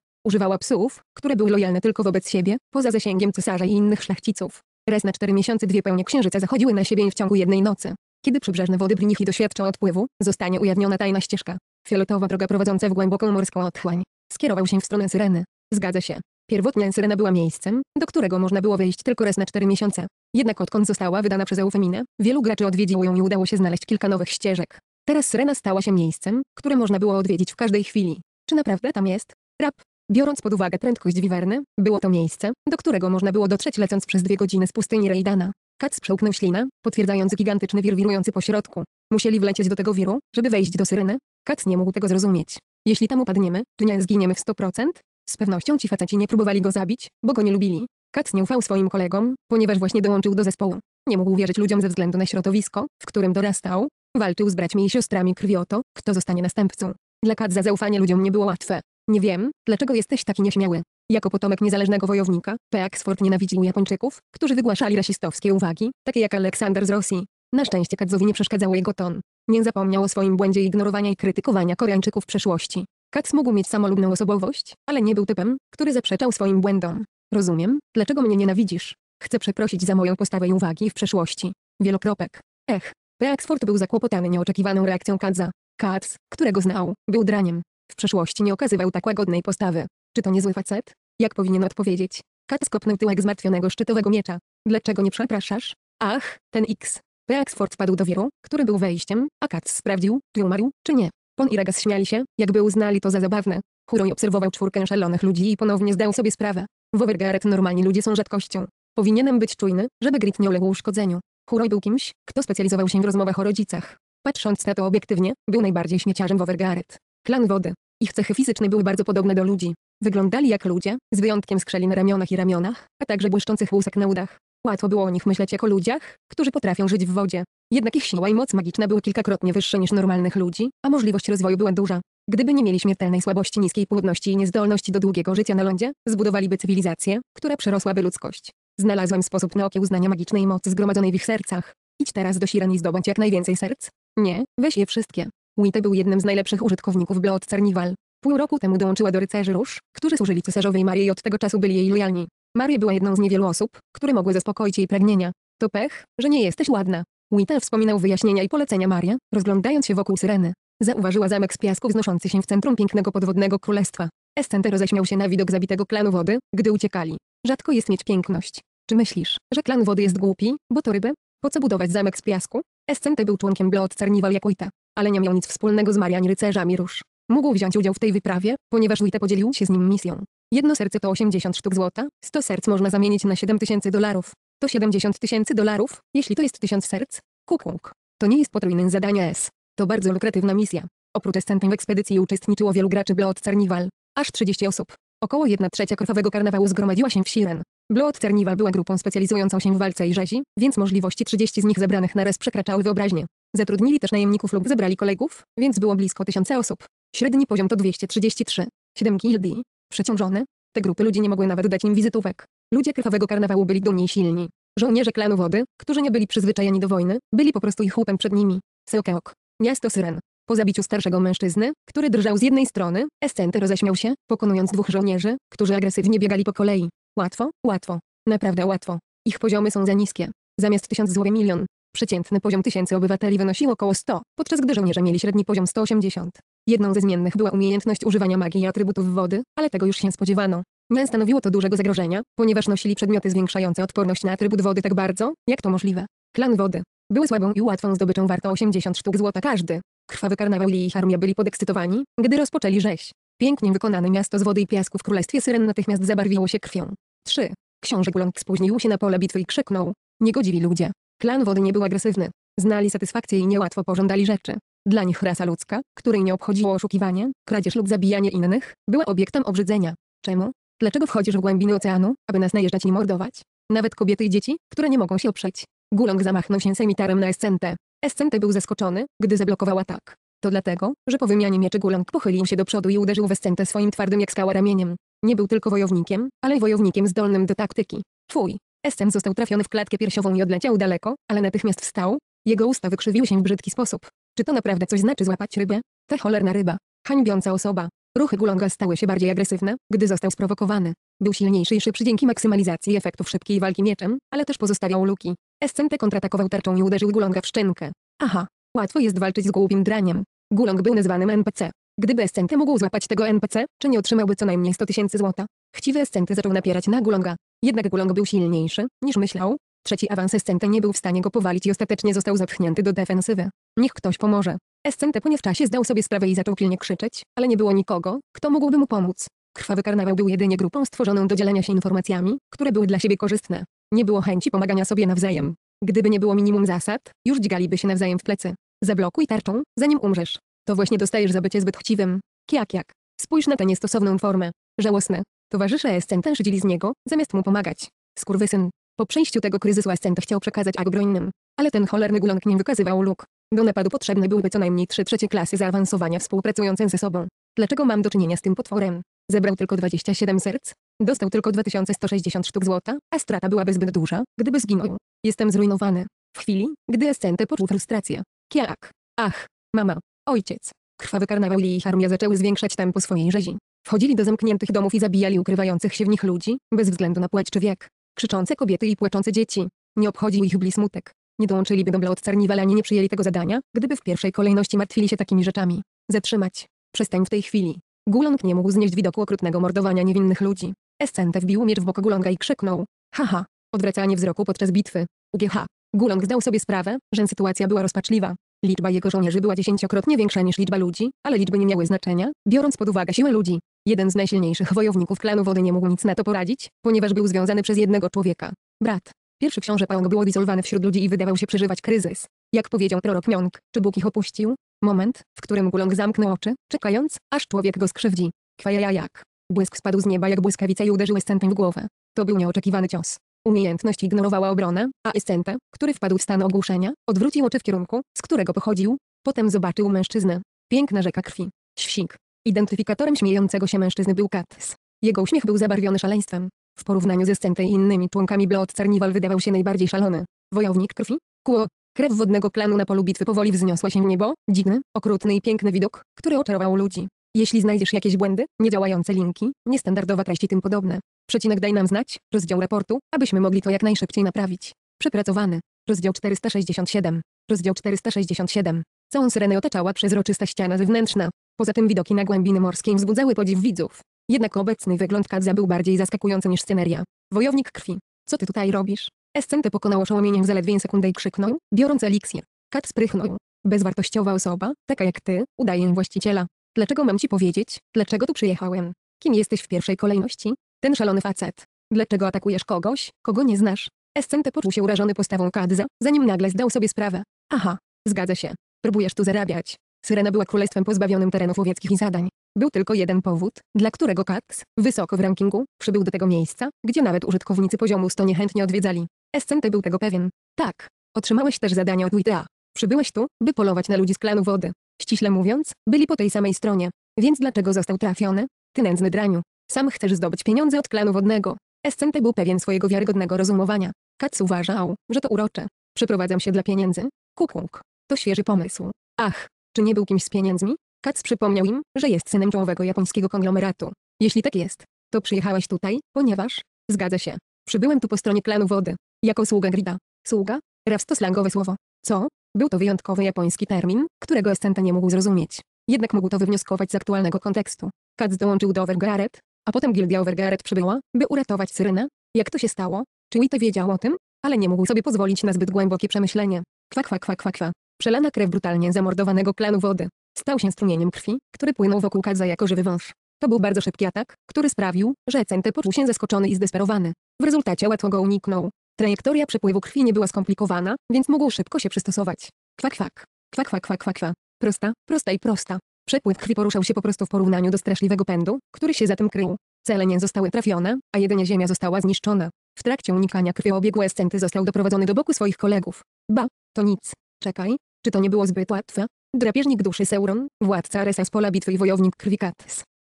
Używała psów, które były lojalne tylko wobec siebie, poza zasięgiem cesarza i innych szlachciców. Raz na cztery miesiące dwie pełnie księżyca zachodziły na siebie w ciągu jednej nocy. Kiedy przybrzeżne wody Brinichi doświadczą odpływu, zostanie ujawniona tajna ścieżka. Fioletowa droga prowadząca w głęboką morską otchłań. Skierował się w stronę Syreny. Zgadza się. Pierwotnie Syrena była miejscem, do którego można było wejść tylko raz na cztery miesiące. Jednak odkąd została wydana przez Eufeminę, wielu graczy odwiedziło ją i udało się znaleźć kilka nowych ścieżek. Teraz Syrena stała się miejscem, które można było odwiedzić w każdej chwili. Czy naprawdę tam jest? Rap. Biorąc pod uwagę prędkość wiwerny, było to miejsce, do którego można było dotrzeć lecąc przez dwie godziny z pustyni Rejdana. Katz przełknął ślinę, potwierdzając gigantyczny wir wirujący po środku. Musieli wlecieć do tego wiru, żeby wejść do Syreny? Katz nie mógł tego zrozumieć. Jeśli tam upadniemy, czy nie zginiemy w 100%? Z pewnością ci faceci nie próbowali go zabić, bo go nie lubili. Katz nie ufał swoim kolegom, ponieważ właśnie dołączył do zespołu. Nie mógł wierzyć ludziom ze względu na środowisko, w którym dorastał, Walczył z braćmi i siostrami krwi o to, kto zostanie następcą. Dla Kadza zaufanie ludziom nie było łatwe. Nie wiem, dlaczego jesteś taki nieśmiały. Jako potomek niezależnego wojownika, Peaksford nienawidził Japończyków, którzy wygłaszali rasistowskie uwagi, takie jak Aleksander z Rosji. Na szczęście Kadzowi nie przeszkadzał jego ton. Nie zapomniał o swoim błędzie ignorowania i krytykowania Koreańczyków w przeszłości. Katz mógł mieć samolubną osobowość, ale nie był typem, który zaprzeczał swoim błędom. Rozumiem, dlaczego mnie nienawidzisz. Chcę przeprosić za moją postawę i uwagi w przeszłości. Wielokropek. Ech, Beaksford był zakłopotany nieoczekiwaną reakcją Kadza. Katz, którego znał, był draniem. W przeszłości nie okazywał tak łagodnej postawy. Czy to niezły facet? Jak powinien odpowiedzieć? Katz kopnął tyłek zmartwionego szczytowego miecza. Dlaczego nie przepraszasz? Ach, ten X. Beaksford wpadł do wiru, który był wejściem, a Katz sprawdził, czy umarł, czy nie. Pon i Ragas śmiali się, jakby uznali to za zabawne. Huroj obserwował czwórkę szalonych ludzi i ponownie zdał sobie sprawę. W Overgaret normalni ludzie są rzadkością. Powinienem być czujny, żeby Grit nie uległ uszkodzeniu. Huroj był kimś, kto specjalizował się w rozmowach o rodzicach. Patrząc na to obiektywnie, był najbardziej śmieciarzem w Overgaret. Klan wody. Ich cechy fizyczne były bardzo podobne do ludzi. Wyglądali jak ludzie, z wyjątkiem skrzeli na ramionach i ramionach, a także błyszczących łusek na udach. Łatwo było o nich myśleć jako ludziach, którzy potrafią żyć w wodzie. Jednak ich siła i moc magiczna były kilkakrotnie wyższe niż normalnych ludzi, a możliwość rozwoju była duża. Gdyby nie mieli śmiertelnej słabości, niskiej płodności i niezdolności do długiego życia na lądzie, zbudowaliby cywilizację, która przerosłaby ludzkość. Znalazłam sposób na okiełznanie magicznej mocy zgromadzonej w ich sercach. Idź teraz do Siren i zdobądź jak najwięcej serc. Nie, weź je wszystkie. Wite był jednym z najlepszych użytkowników Blood Carnival. Pół roku temu dołączyła do rycerzy róż, którzy służyli cesarzowej Marii i od tego czasu byli jej lojalni. Maria była jedną z niewielu osób, które mogły zaspokoić jej pragnienia. To pech, że nie jesteś ładna. Whittle wspominał wyjaśnienia i polecenia Maria, rozglądając się wokół syreny. Zauważyła zamek z piasku wznoszący się w centrum pięknego podwodnego królestwa. Escente roześmiał się na widok zabitego klanu wody, gdy uciekali. Rzadko jest mieć piękność, czy myślisz, że klan wody jest głupi, bo to ryby? Po co budować zamek z piasku? Escente był członkiem Blood Carnival jak Wita, ale nie miał nic wspólnego z Marian rycerzami róż. Mógł wziąć udział w tej wyprawie, ponieważ Wita podzielił się z nim misją. Jedno serce to 80 sztuk złota, 100 serc można zamienić na 7000 tysięcy dolarów. To 70 tysięcy dolarów, jeśli to jest 1000 serc. Kukuk. To nie jest potrójne zadanie S. To bardzo lukratywna misja. Oprócz Escente w ekspedycji uczestniczyło wielu graczy Blood Carnival. Aż 30 osób. Około 1 trzecia krwawego karnawału zgromadziła się w Siren. Blood Ternival była grupą specjalizującą się w walce i rzezi, więc możliwości 30 z nich zebranych na raz przekraczały wyobraźnię. Zatrudnili też najemników lub zebrali kolegów, więc było blisko 1000 osób. Średni poziom to 233. 7 gildii. Przeciążone. Te grupy ludzi nie mogły nawet dać im wizytówek. Ludzie krwawego karnawału byli dumni i silni. Żołnierze klanu wody, którzy nie byli przyzwyczajeni do wojny, byli po prostu ich łupem przed nimi. Seokeok. Miasto Syren. Po zabiciu starszego mężczyzny, który drżał z jednej strony, Escenty roześmiał się, pokonując dwóch żołnierzy, którzy agresywnie biegali po kolei. Łatwo, łatwo. Naprawdę łatwo. Ich poziomy są za niskie. Zamiast tysiąc złotych milion. Przeciętny poziom tysięcy obywateli wynosił około 100, podczas gdy żołnierze mieli średni poziom 180. Jedną ze zmiennych była umiejętność używania magii i atrybutów wody, ale tego już się spodziewano. Nie stanowiło to dużego zagrożenia, ponieważ nosili przedmioty zwiększające odporność na atrybut wody tak bardzo, jak to możliwe. Klan wody. Były słabą i łatwą zdobyczą warto 80 sztuk złota każdy, Krwawy karnawał i ich armia byli podekscytowani, gdy rozpoczęli rzeź. Pięknie wykonane miasto z wody i piasku w Królestwie Syren natychmiast zabarwiło się krwią. 3. Książę Gulong spóźnił się na pole bitwy i krzyknął. Niegodziwi ludzie. Klan wody nie był agresywny. Znali satysfakcję i niełatwo pożądali rzeczy. Dla nich rasa ludzka, której nie obchodziło oszukiwanie, kradzież lub zabijanie innych, była obiektem obrzydzenia. Czemu? Dlaczego wchodzisz w głębiny oceanu, aby nas najeżdżać i mordować? Nawet kobiety i dzieci, które nie mogą się oprzeć. Gulong zamachnął się semitarem na Escente. Escente był zaskoczony, gdy zablokowała tak. To dlatego, że po wymianie mieczy Gulong pochylił się do przodu i uderzył w Escente swoim twardym jak skała ramieniem. Nie był tylko wojownikiem, ale wojownikiem zdolnym do taktyki. Twój. Escen został trafiony w klatkę piersiową i odleciał daleko, ale natychmiast wstał. Jego usta wykrzywiły się w brzydki sposób. Czy to naprawdę coś znaczy złapać rybę? Ta cholerna ryba. Hańbiąca osoba. Ruchy Gulonga stały się bardziej agresywne, gdy został sprowokowany. Był silniejszy i szybszy dzięki maksymalizacji efektów szybkiej walki mieczem, ale też pozostawiał luki. Escente kontratakował tarczą i uderzył Gulonga w szczękę. Aha, łatwo jest walczyć z głupim draniem. Gulong był nazwanym NPC. Gdyby Escente mógł złapać tego NPC, czy nie otrzymałby co najmniej 100 tysięcy złota? Chciwy Escente zaczął napierać na Gulonga. Jednak Gulong był silniejszy, niż myślał. Trzeci awans Escente nie był w stanie go powalić i ostatecznie został zapchnięty do defensywy. Niech ktoś pomoże. Escente po zdał sobie sprawę i zaczął pilnie krzyczeć, ale nie było nikogo, kto mógłby mu pomóc. Krwawy karnawał był jedynie grupą stworzoną do dzielenia się informacjami, które były dla siebie korzystne. Nie było chęci pomagania sobie nawzajem. Gdyby nie było minimum zasad, już dźgaliby się nawzajem w plecy. Zablokuj tarczą, zanim umrzesz. To właśnie dostajesz za bycie zbyt chciwym. Kiak jak. Spójrz na tę niestosowną formę. Żałosne. Towarzysze Escenten szydzili z niego, zamiast mu pomagać. Skurwysyn. Po przejściu tego kryzysu Escent chciał przekazać Agbroinnym, ale ten cholerny gulonk nie wykazywał luk. Do napadu potrzebne byłyby co najmniej trzy trzecie klasy zaawansowania współpracujące ze sobą. Dlaczego mam do czynienia z tym potworem? Zebrał tylko 27 serc, Dostał tylko 2160 sztuk złota, a strata byłaby zbyt duża, gdyby zginął. Jestem zrujnowany. W chwili, gdy Escente poczuł frustrację. Kiak. Ach. Mama. Ojciec. Krwawy karnawał i ich armia zaczęły zwiększać tempo swojej rzezi. Wchodzili do zamkniętych domów i zabijali ukrywających się w nich ludzi, bez względu na płeć czy wiek. Krzyczące kobiety i płaczące dzieci. Nie obchodził ich blismutek. smutek. Nie dołączyliby do od Carniwala ani nie przyjęli tego zadania, gdyby w pierwszej kolejności martwili się takimi rzeczami. Zatrzymać. Przestań w tej chwili. Gulong nie mógł znieść widoku okrutnego mordowania niewinnych ludzi. Escente wbił miecz w bok Gulonga i krzyknął. Haha. Odwracanie wzroku podczas bitwy. UGH. Gulong zdał sobie sprawę, że sytuacja była rozpaczliwa. Liczba jego żołnierzy była dziesięciokrotnie większa niż liczba ludzi, ale liczby nie miały znaczenia, biorąc pod uwagę siłę ludzi. Jeden z najsilniejszych wojowników klanu wody nie mógł nic na to poradzić, ponieważ był związany przez jednego człowieka. Brat. Pierwszy książę Paong był odizolowany wśród ludzi i wydawał się przeżywać kryzys. Jak powiedział prorok Miong, czy Bóg ich opuścił? Moment, w którym Gulong zamknął oczy, czekając, aż człowiek go skrzywdzi. Kwajajajak. Błysk spadł z nieba jak błyskawica i uderzył Estentę w głowę. To był nieoczekiwany cios. Umiejętność ignorowała obronę, a Estente, który wpadł w stan ogłuszenia, odwrócił oczy w kierunku, z którego pochodził. Potem zobaczył mężczyznę. Piękna rzeka krwi. Świk. Identyfikatorem śmiejącego się mężczyzny był Katz. Jego uśmiech był zabarwiony szaleństwem. W porównaniu ze Estente i innymi członkami Blood Carnival wydawał się najbardziej szalony. Wojownik krwi? Kło. Krew wodnego klanu na polu bitwy powoli wzniosła się w niebo, dziwny, okrutny i piękny widok, który oczarował ludzi. Jeśli znajdziesz jakieś błędy, niedziałające linki, niestandardowe treści tym podobne, przecinek daj nam znać, rozdział raportu, abyśmy mogli to jak najszybciej naprawić. Przepracowany. Rozdział 467. Rozdział 467. Całą syrenę otaczała przezroczysta ściana zewnętrzna. Poza tym widoki na głębiny morskiej wzbudzały podziw widzów. Jednak obecny wygląd Kadza był bardziej zaskakujący niż sceneria. Wojownik krwi. Co ty tutaj robisz? Escente pokonało szołomienie w zaledwie sekundę i krzyknął, biorąc eliksir. Kat sprychnął. Bezwartościowa osoba, taka jak ty, udaje właściciela. Dlaczego mam ci powiedzieć, dlaczego tu przyjechałem? Kim jesteś w pierwszej kolejności? Ten szalony facet. Dlaczego atakujesz kogoś, kogo nie znasz? Escente poczuł się urażony postawą Kadza, zanim nagle zdał sobie sprawę. Aha, zgadza się. Próbujesz tu zarabiać. Syrena była królestwem pozbawionym terenów łowieckich i zadań. Był tylko jeden powód, dla którego Kadz, wysoko w rankingu, przybył do tego miejsca, gdzie nawet użytkownicy poziomu 100 niechętnie odwiedzali. Escente był tego pewien. Tak. Otrzymałeś też zadanie od WTA. Przybyłeś tu, by polować na ludzi z klanu wody. Ściśle mówiąc, byli po tej samej stronie. Więc dlaczego został trafiony? Ty nędzny draniu. Sam chcesz zdobyć pieniądze od klanu wodnego. Escente był pewien swojego wiarygodnego rozumowania. Katz uważał, że to urocze. Przeprowadzam się dla pieniędzy? Kukuk. To świeży pomysł. Ach, czy nie był kimś z pieniędzmi? Katz przypomniał im, że jest synem czołowego japońskiego konglomeratu. Jeśli tak jest, to przyjechałeś tutaj, ponieważ... Zgadza się. Przybyłem tu po stronie klanu wody. Jako sługa Grida. Sługa? Raz to slangowe słowo. Co? Był to wyjątkowy japoński termin, którego Estenta nie mógł zrozumieć. Jednak mógł to wywnioskować z aktualnego kontekstu. Katz dołączył do Overgaret, a potem gildia Overgaret przybyła, by uratować Syrynę. Jak to się stało? Czy Witty wiedział o tym? Ale nie mógł sobie pozwolić na zbyt głębokie przemyślenie. Kwa kwa kwa kwa kwa. Przelana krew brutalnie zamordowanego klanu wody. Stał się strumieniem krwi, który płynął wokół Kadza jako żywy wąż. To był bardzo szybki atak, który sprawił, że Cente poczuł się zaskoczony i zdesperowany. W rezultacie łatwo go uniknął. Trajektoria przepływu krwi nie była skomplikowana, więc mógł szybko się przystosować. Kwak, kwak. Kwak, kwak, kwak, kwak, kwa. Prosta, prosta i prosta. Przepływ krwi poruszał się po prostu w porównaniu do straszliwego pędu, który się za tym krył. Cele nie zostały trafione, a jedynie ziemia została zniszczona. W trakcie unikania krwiobiegu Escenty został doprowadzony do boku swoich kolegów. Ba, to nic. Czekaj, czy to nie było zbyt łatwe? Drapieżnik duszy Seuron, władca Resa z pola bitwy i wojownik krwi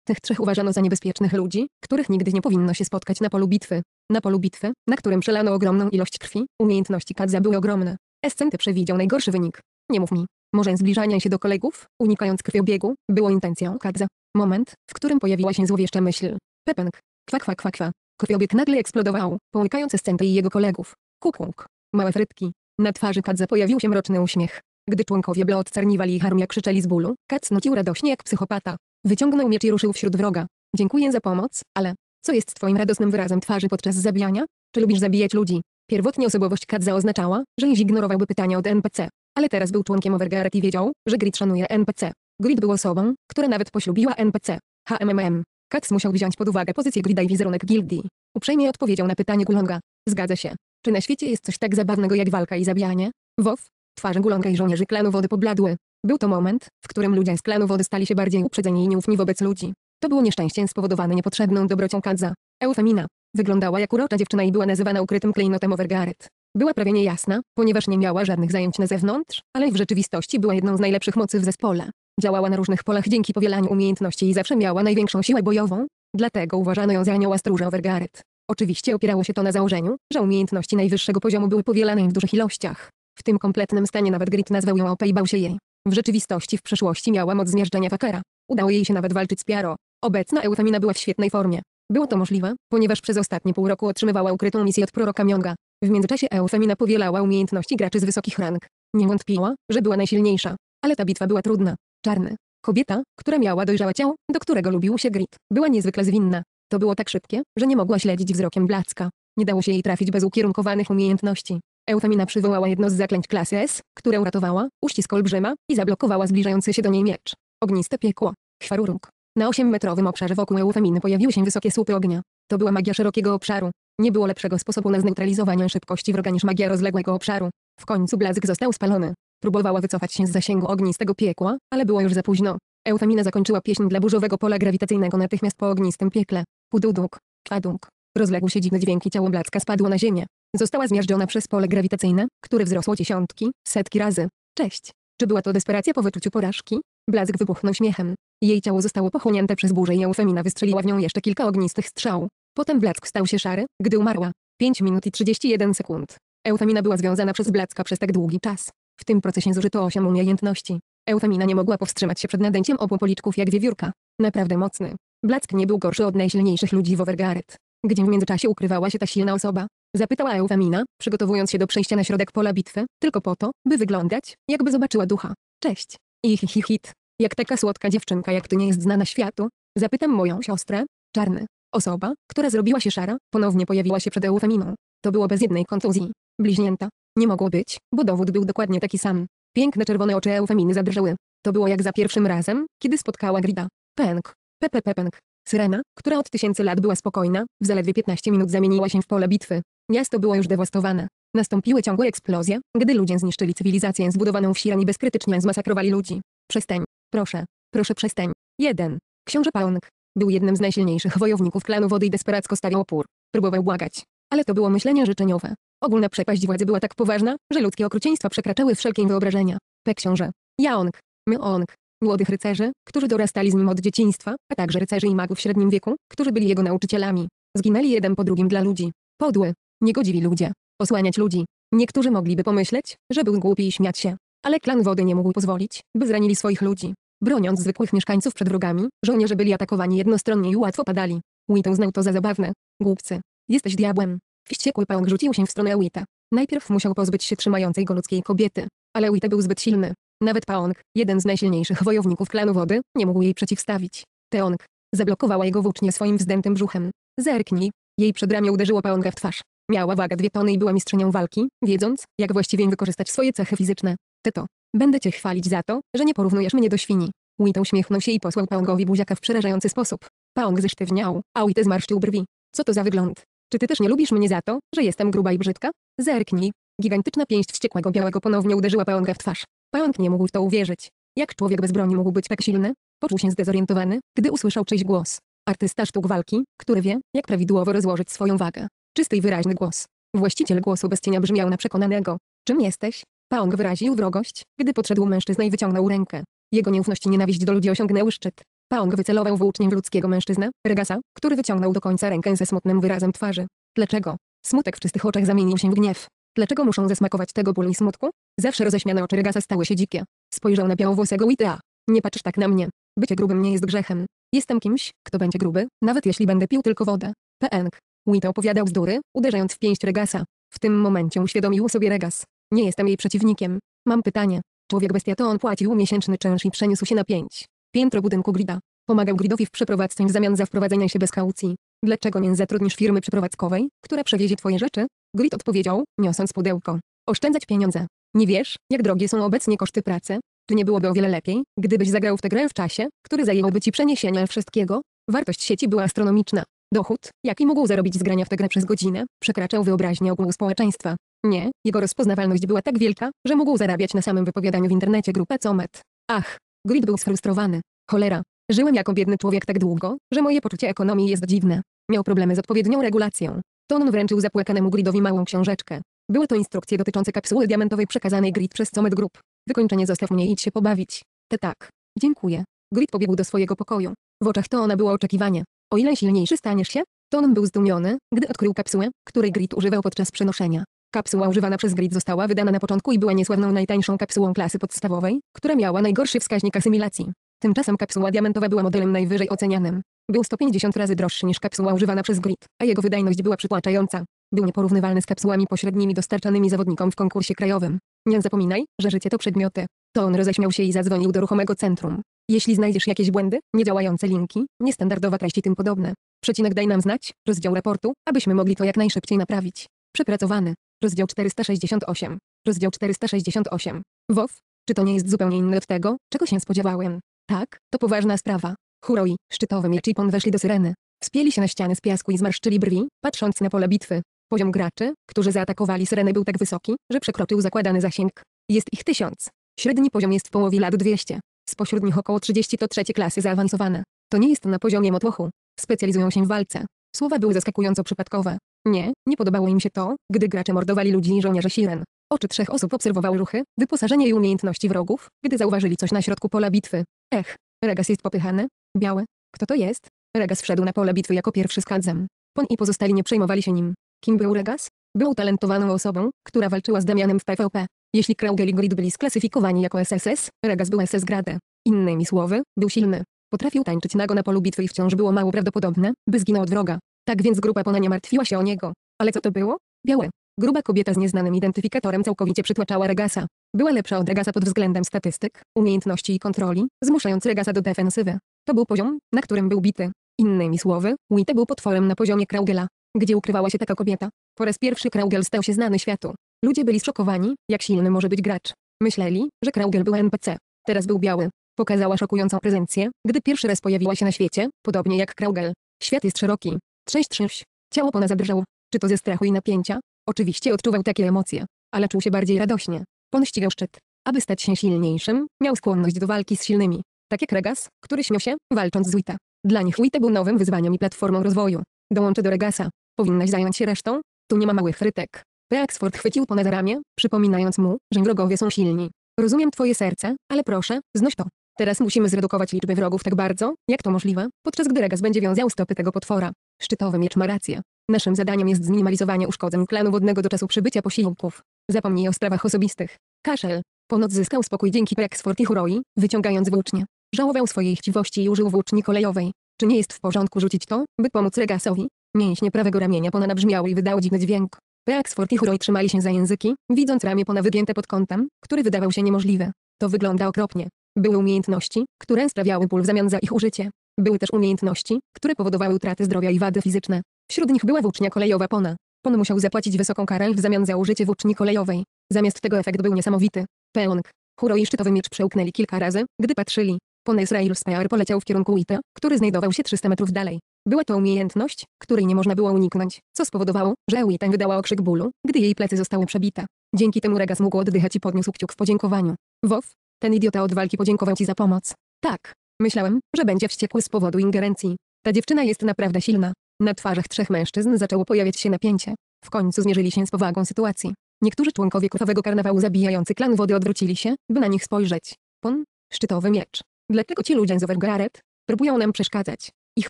tych trzech uważano za niebezpiecznych ludzi, których nigdy nie powinno się spotkać na polu bitwy. Na polu bitwy, na którym przelano ogromną ilość krwi, umiejętności Kadza były ogromne. Escenty przewidział najgorszy wynik. Nie mów mi. Może zbliżanie się do kolegów, unikając krwiobiegu, było intencją Kadza. Moment, w którym pojawiła się złowieszcza myśl. Pepęk. Kwa kwa kwa kwa. Krwiobieg nagle eksplodował, połykając Escenty i jego kolegów. Kukłuk. Małe frytki. Na twarzy Kadza pojawił się mroczny uśmiech. Gdy członkowie Blood carniwali i harmia krzyczeli z bólu, Kac nucił radośnie jak psychopata. Wyciągnął miecz i ruszył wśród wroga. Dziękuję za pomoc, ale co jest twoim radosnym wyrazem twarzy podczas zabijania? Czy lubisz zabijać ludzi? Pierwotnie osobowość Kadza oznaczała, że Liv ignorowałby pytania od NPC, ale teraz był członkiem Overguard i wiedział, że Grid szanuje NPC. Grid był osobą, która nawet poślubiła NPC. HMMM. Katz musiał wziąć pod uwagę pozycję Grida i wizerunek gildii. Uprzejmie odpowiedział na pytanie Gulonga. Zgadza się. Czy na świecie jest coś tak zabawnego jak walka i zabijanie? WoW? Twarze Gulonga i żołnierzy klanu wody pobladły. Był to moment, w którym ludzie z klanu wody stali się bardziej uprzedzeni i nieufni wobec ludzi. To było nieszczęście spowodowane niepotrzebną dobrocią Kadza. Eufemina. Wyglądała jak urocza dziewczyna i była nazywana ukrytym klejnotem Overgaret. Była prawie niejasna, ponieważ nie miała żadnych zajęć na zewnątrz, ale w rzeczywistości była jedną z najlepszych mocy w zespole. Działała na różnych polach dzięki powielaniu umiejętności i zawsze miała największą siłę bojową, dlatego uważano ją za anioła stróża Overgaret. Oczywiście opierało się to na założeniu, że umiejętności najwyższego poziomu były powielane w dużych ilościach. W tym kompletnym stanie nawet Grit nazwał ją OP i bał się jej. W rzeczywistości w przeszłości miała moc zmiażdżenia Fakera. Udało jej się nawet walczyć z Piaro. Obecna Eufemina była w świetnej formie. Było to możliwe, ponieważ przez ostatnie pół roku otrzymywała ukrytą misję od proroka Mionga. W międzyczasie Eufemina powielała umiejętności graczy z wysokich rank. Nie wątpiła, że była najsilniejsza, ale ta bitwa była trudna. Czarny. Kobieta, która miała dojrzałe ciało, do którego lubił się Grit, była niezwykle zwinna. To było tak szybkie, że nie mogła śledzić wzrokiem Blacka. Nie dało się jej trafić bez ukierunkowanych umiejętności. Eufemina przywołała jedno z zaklęć klasy S, które uratowała, uścisk olbrzyma i zablokowała zbliżający się do niej miecz. Ogniste piekło. Chwarurung. Na 8-metrowym obszarze wokół Eufeminy pojawiły się wysokie słupy ognia. To była magia szerokiego obszaru. Nie było lepszego sposobu na zneutralizowanie szybkości wroga niż magia rozległego obszaru. W końcu blazyk został spalony. Próbowała wycofać się z zasięgu ognistego piekła, ale było już za późno. Eufemina zakończyła pieśń dla burzowego pola grawitacyjnego natychmiast po ognistym piekle. Pududuk. Kwadunk. Rozległ się dziwny dźwięk i ciało Blacka spadło na ziemię. Została zmiażdżona przez pole grawitacyjne, które wzrosło dziesiątki, setki razy. Cześć. Czy była to desperacja po wyczuciu porażki? Blask wybuchnął śmiechem. Jej ciało zostało pochłonięte przez burzę i Eufemina wystrzeliła w nią jeszcze kilka ognistych strzał. Potem blask stał się szary, gdy umarła. 5 minut i 31 sekund. Eufemina była związana przez Blacka przez tak długi czas. W tym procesie zużyto 8 umiejętności. Eufemina nie mogła powstrzymać się przed nadęciem obu policzków jak wiewiórka. Naprawdę mocny. Black nie był gorszy od najsilniejszych ludzi w Overgaret. Gdzie w międzyczasie ukrywała się ta silna osoba? Zapytała Eufemina, przygotowując się do przejścia na środek pola bitwy, tylko po to, by wyglądać, jakby zobaczyła ducha. Cześć. I hi, hi, hit. Jak taka słodka dziewczynka jak ty nie jest znana światu? Zapytam moją siostrę. Czarny. Osoba, która zrobiła się szara, ponownie pojawiła się przed Eufeminą. To było bez jednej kontuzji. Bliźnięta. Nie mogło być, bo dowód był dokładnie taki sam. Piękne czerwone oczy Eufeminy zadrżały. To było jak za pierwszym razem, kiedy spotkała Grida. Pęk. Pepe Syrena, która od tysięcy lat była spokojna, w zaledwie 15 minut zamieniła się w pole bitwy. Miasto było już dewastowane. Nastąpiły ciągłe eksplozje, gdy ludzie zniszczyli cywilizację zbudowaną w Siranii bezkrytycznie zmasakrowali ludzi. Przestań. Proszę. Proszę przestań. 1. Książę Paonk. Był jednym z najsilniejszych wojowników klanu wody i desperacko stawiał opór. Próbował błagać. Ale to było myślenie życzeniowe. Ogólna przepaść władzy była tak poważna, że ludzkie okrucieństwa przekraczały wszelkie wyobrażenia. P. Książę. Jaong. Myeong. Młodych rycerzy, którzy dorastali z nim od dzieciństwa, a także rycerzy i magów w średnim wieku, którzy byli jego nauczycielami. Zginęli jeden po drugim dla ludzi. Podły. Niegodziwi ludzie. Osłaniać ludzi. Niektórzy mogliby pomyśleć, że był głupi i śmiać się. Ale klan wody nie mógł pozwolić, by zranili swoich ludzi. Broniąc zwykłych mieszkańców przed wrogami, żołnierze byli atakowani jednostronnie i łatwo padali. Uita znał to za zabawne. Głupcy. Jesteś diabłem. Wściekły pająk rzucił się w stronę Uita. Najpierw musiał pozbyć się trzymającej go ludzkiej kobiety. Ale Uita był zbyt silny. Nawet Paong, jeden z najsilniejszych wojowników klanu wody, nie mógł jej przeciwstawić. Teong. Zablokowała jego włócznie swoim wzdętym brzuchem. Zerknij. Jej przedramię uderzyło Paonga w twarz. Miała wagę dwie tony i była mistrzynią walki, wiedząc, jak właściwie wykorzystać swoje cechy fizyczne. Ty to. Będę cię chwalić za to, że nie porównujesz mnie do świni. Wit uśmiechnął się i posłał Paongowi buziaka w przerażający sposób. Paong zesztywniał, a Wit zmarszczył brwi. Co to za wygląd? Czy ty też nie lubisz mnie za to, że jestem gruba i brzydka? Zerknij. Gigantyczna pięść wściekłego białego ponownie uderzyła Paonga w twarz. Paong nie mógł w to uwierzyć. Jak człowiek bez broni mógł być tak silny? Poczuł się zdezorientowany, gdy usłyszał czyjś głos. Artysta sztuk walki, który wie, jak prawidłowo rozłożyć swoją wagę. Czysty i wyraźny głos. Właściciel głosu bez cienia brzmiał na przekonanego. Czym jesteś? Paong wyraził wrogość, gdy podszedł mężczyzna i wyciągnął rękę. Jego nieufność i nienawiść do ludzi osiągnęły szczyt. Paong wycelował włócznie w ludzkiego mężczyznę, Regasa, który wyciągnął do końca rękę ze smutnym wyrazem twarzy. Dlaczego? Smutek w czystych oczach zamienił się w gniew. Dlaczego muszą zasmakować tego bólu i smutku? Zawsze roześmiane oczy Regasa stały się dzikie. Spojrzał na białowłosego Witea. Nie patrz tak na mnie. Bycie grubym nie jest grzechem. Jestem kimś, kto będzie gruby, nawet jeśli będę pił tylko wodę. Peng. Wit opowiadał bzdury, uderzając w pięść Regasa. W tym momencie uświadomił sobie Regas. Nie jestem jej przeciwnikiem. Mam pytanie. Człowiek bestia to on płacił miesięczny czynsz i przeniósł się na pięć. Piętro budynku Grida. Pomagał Gridowi w przeprowadzce w zamian za wprowadzenie się bez kaucji. Dlaczego nie zatrudnisz firmy przeprowadzkowej, która przewiezie twoje rzeczy? Grid odpowiedział, niosąc pudełko. Oszczędzać pieniądze. Nie wiesz, jak drogie są obecnie koszty pracy? Czy nie byłoby o wiele lepiej, gdybyś zagrał w tę grę w czasie, który zajęłoby ci przeniesienie wszystkiego? Wartość sieci była astronomiczna. Dochód, jaki mógł zarobić z grania w tę grę przez godzinę, przekraczał wyobraźnię ogółu społeczeństwa. Nie, jego rozpoznawalność była tak wielka, że mógł zarabiać na samym wypowiadaniu w internecie grupę Comet. Ach, Grid był sfrustrowany. Cholera. Żyłem jako biedny człowiek tak długo, że moje poczucie ekonomii jest dziwne. Miał problemy z odpowiednią regulacją. Tonon wręczył zapłakanemu Gridowi małą książeczkę. Były to instrukcje dotyczące kapsuły diamentowej przekazanej Grid przez Comet Group. Wykończenie zostaw mnie i idź się pobawić. Te tak. Dziękuję. Grid pobiegł do swojego pokoju. W oczach to ona było oczekiwanie. O ile silniejszy staniesz się? Ton był zdumiony, gdy odkrył kapsułę, której Grid używał podczas przenoszenia. Kapsuła używana przez Grid została wydana na początku i była niesławną najtańszą kapsułą klasy podstawowej, która miała najgorszy wskaźnik asymilacji. Tymczasem kapsuła diamentowa była modelem najwyżej ocenianym. Był 150 razy droższy niż kapsuła używana przez Grid, a jego wydajność była przytłaczająca. Był nieporównywalny z kapsułami pośrednimi dostarczanymi zawodnikom w konkursie krajowym. Nie zapominaj, że życie to przedmioty. To on roześmiał się i zadzwonił do ruchomego centrum. Jeśli znajdziesz jakieś błędy, niedziałające linki, niestandardowa treść i tym podobne, przecinek daj nam znać, rozdział raportu, abyśmy mogli to jak najszybciej naprawić. Przepracowany. Rozdział 468. Rozdział 468. WOW. Czy to nie jest zupełnie inne od tego, czego się spodziewałem? Tak, to poważna sprawa. Huroi, szczytowy miecz i pon weszli do syreny. Wspięli się na ściany z piasku i zmarszczyli brwi, patrząc na pole bitwy. Poziom graczy, którzy zaatakowali syreny, był tak wysoki, że przekroczył zakładany zasięg. Jest ich tysiąc. Średni poziom jest w połowie lat 200. Spośród nich około 30 to trzecie klasy zaawansowane. To nie jest na poziomie motłochu. Specjalizują się w walce. Słowa były zaskakująco przypadkowe. Nie, nie podobało im się to, gdy gracze mordowali ludzi i żołnierze Siren. Oczy trzech osób obserwowały ruchy, wyposażenie i umiejętności wrogów, gdy zauważyli coś na środku pola bitwy. Ech, Regas jest popychany. Biały. Kto to jest? Regas wszedł na pole bitwy jako pierwszy z Kadzem. Pon i pozostali nie przejmowali się nim. Kim był Regas? Był talentowaną osobą, która walczyła z Damianem w PvP. Jeśli i Grid byli sklasyfikowani jako SSS, Regas był SS Grade. Innymi słowy, był silny. Potrafił tańczyć nago na polu bitwy i wciąż było mało prawdopodobne, by zginął od wroga. Tak więc grupa Pona martwiła się o niego. Ale co to było? Białe. Gruba kobieta z nieznanym identyfikatorem całkowicie przytłaczała Regasa. Była lepsza od Regasa pod względem statystyk, umiejętności i kontroli, zmuszając Regasa do defensywy. To był poziom, na którym był bity. Innymi słowy, Witte był potworem na poziomie Kraugela. Gdzie ukrywała się taka kobieta? Po raz pierwszy Kraugel stał się znany światu. Ludzie byli szokowani, jak silny może być gracz. Myśleli, że Kraugel był NPC. Teraz był biały. Pokazała szokującą prezencję, gdy pierwszy raz pojawiła się na świecie, podobnie jak Kraugel. Świat jest szeroki. Trzęść trzęść. Ciało Pona zadrżało. Czy to ze strachu i napięcia? Oczywiście odczuwał takie emocje, ale czuł się bardziej radośnie. Pon ścigał szczyt. Aby stać się silniejszym, miał skłonność do walki z silnymi. Tak jak Regas, który śmiał się, walcząc z Wita. Dla nich Wita był nowym wyzwaniem i platformą rozwoju. Dołączę do Regasa. Powinnaś zająć się resztą? Tu nie ma małych rytek. Beaksford chwycił Pone za ramię, przypominając mu, że wrogowie są silni. Rozumiem twoje serce, ale proszę, znoś to. Teraz musimy zredukować liczbę wrogów tak bardzo, jak to możliwe, podczas gdy Regas będzie wiązał stopy tego potwora. Szczytowy miecz ma rację. Naszym zadaniem jest zminimalizowanie uszkodzeń klanu wodnego do czasu przybycia posiłków. Zapomnij o sprawach osobistych. Kaszel. Ponoc zyskał spokój dzięki Beaksford i Huroi, wyciągając włócznie. Żałował swojej chciwości i użył włóczni kolejowej. Czy nie jest w porządku rzucić to, by pomóc Regasowi? Mięśnie prawego ramienia Pona nabrzmiały i wydał dziwny dźwięk. Beaksford i Huroj trzymali się za języki, widząc ramię pona wygięte pod kątem, który wydawał się niemożliwy. To wygląda okropnie. Były umiejętności, które sprawiały ból w zamian za ich użycie. Były też umiejętności, które powodowały utraty zdrowia i wady fizyczne. Wśród nich była włócznia kolejowa Pona. Pon musiał zapłacić wysoką karę w zamian za użycie włóczni kolejowej. Zamiast tego efekt był niesamowity. Peong. Huroi szczytowy miecz przełknęli kilka razy, gdy patrzyli. Poneisrail Spire poleciał w kierunku ITA, który znajdował się 300 metrów dalej. Była to umiejętność, której nie można było uniknąć, co spowodowało, że Ewitan wydała okrzyk bólu, gdy jej plecy zostały przebite. Dzięki temu Regas mógł oddychać i podniósł kciuk w podziękowaniu. Wow, ten idiota od walki podziękował ci za pomoc. Tak. Myślałem, że będzie wściekły z powodu ingerencji. Ta dziewczyna jest naprawdę silna. Na twarzach trzech mężczyzn zaczęło pojawiać się napięcie. W końcu zmierzyli się z powagą sytuacji. Niektórzy członkowie krwawego karnawału zabijający klan wody odwrócili się, by na nich spojrzeć. Pon, szczytowy miecz. Dlatego ci ludzie z Overgaret próbują nam przeszkadzać. Ich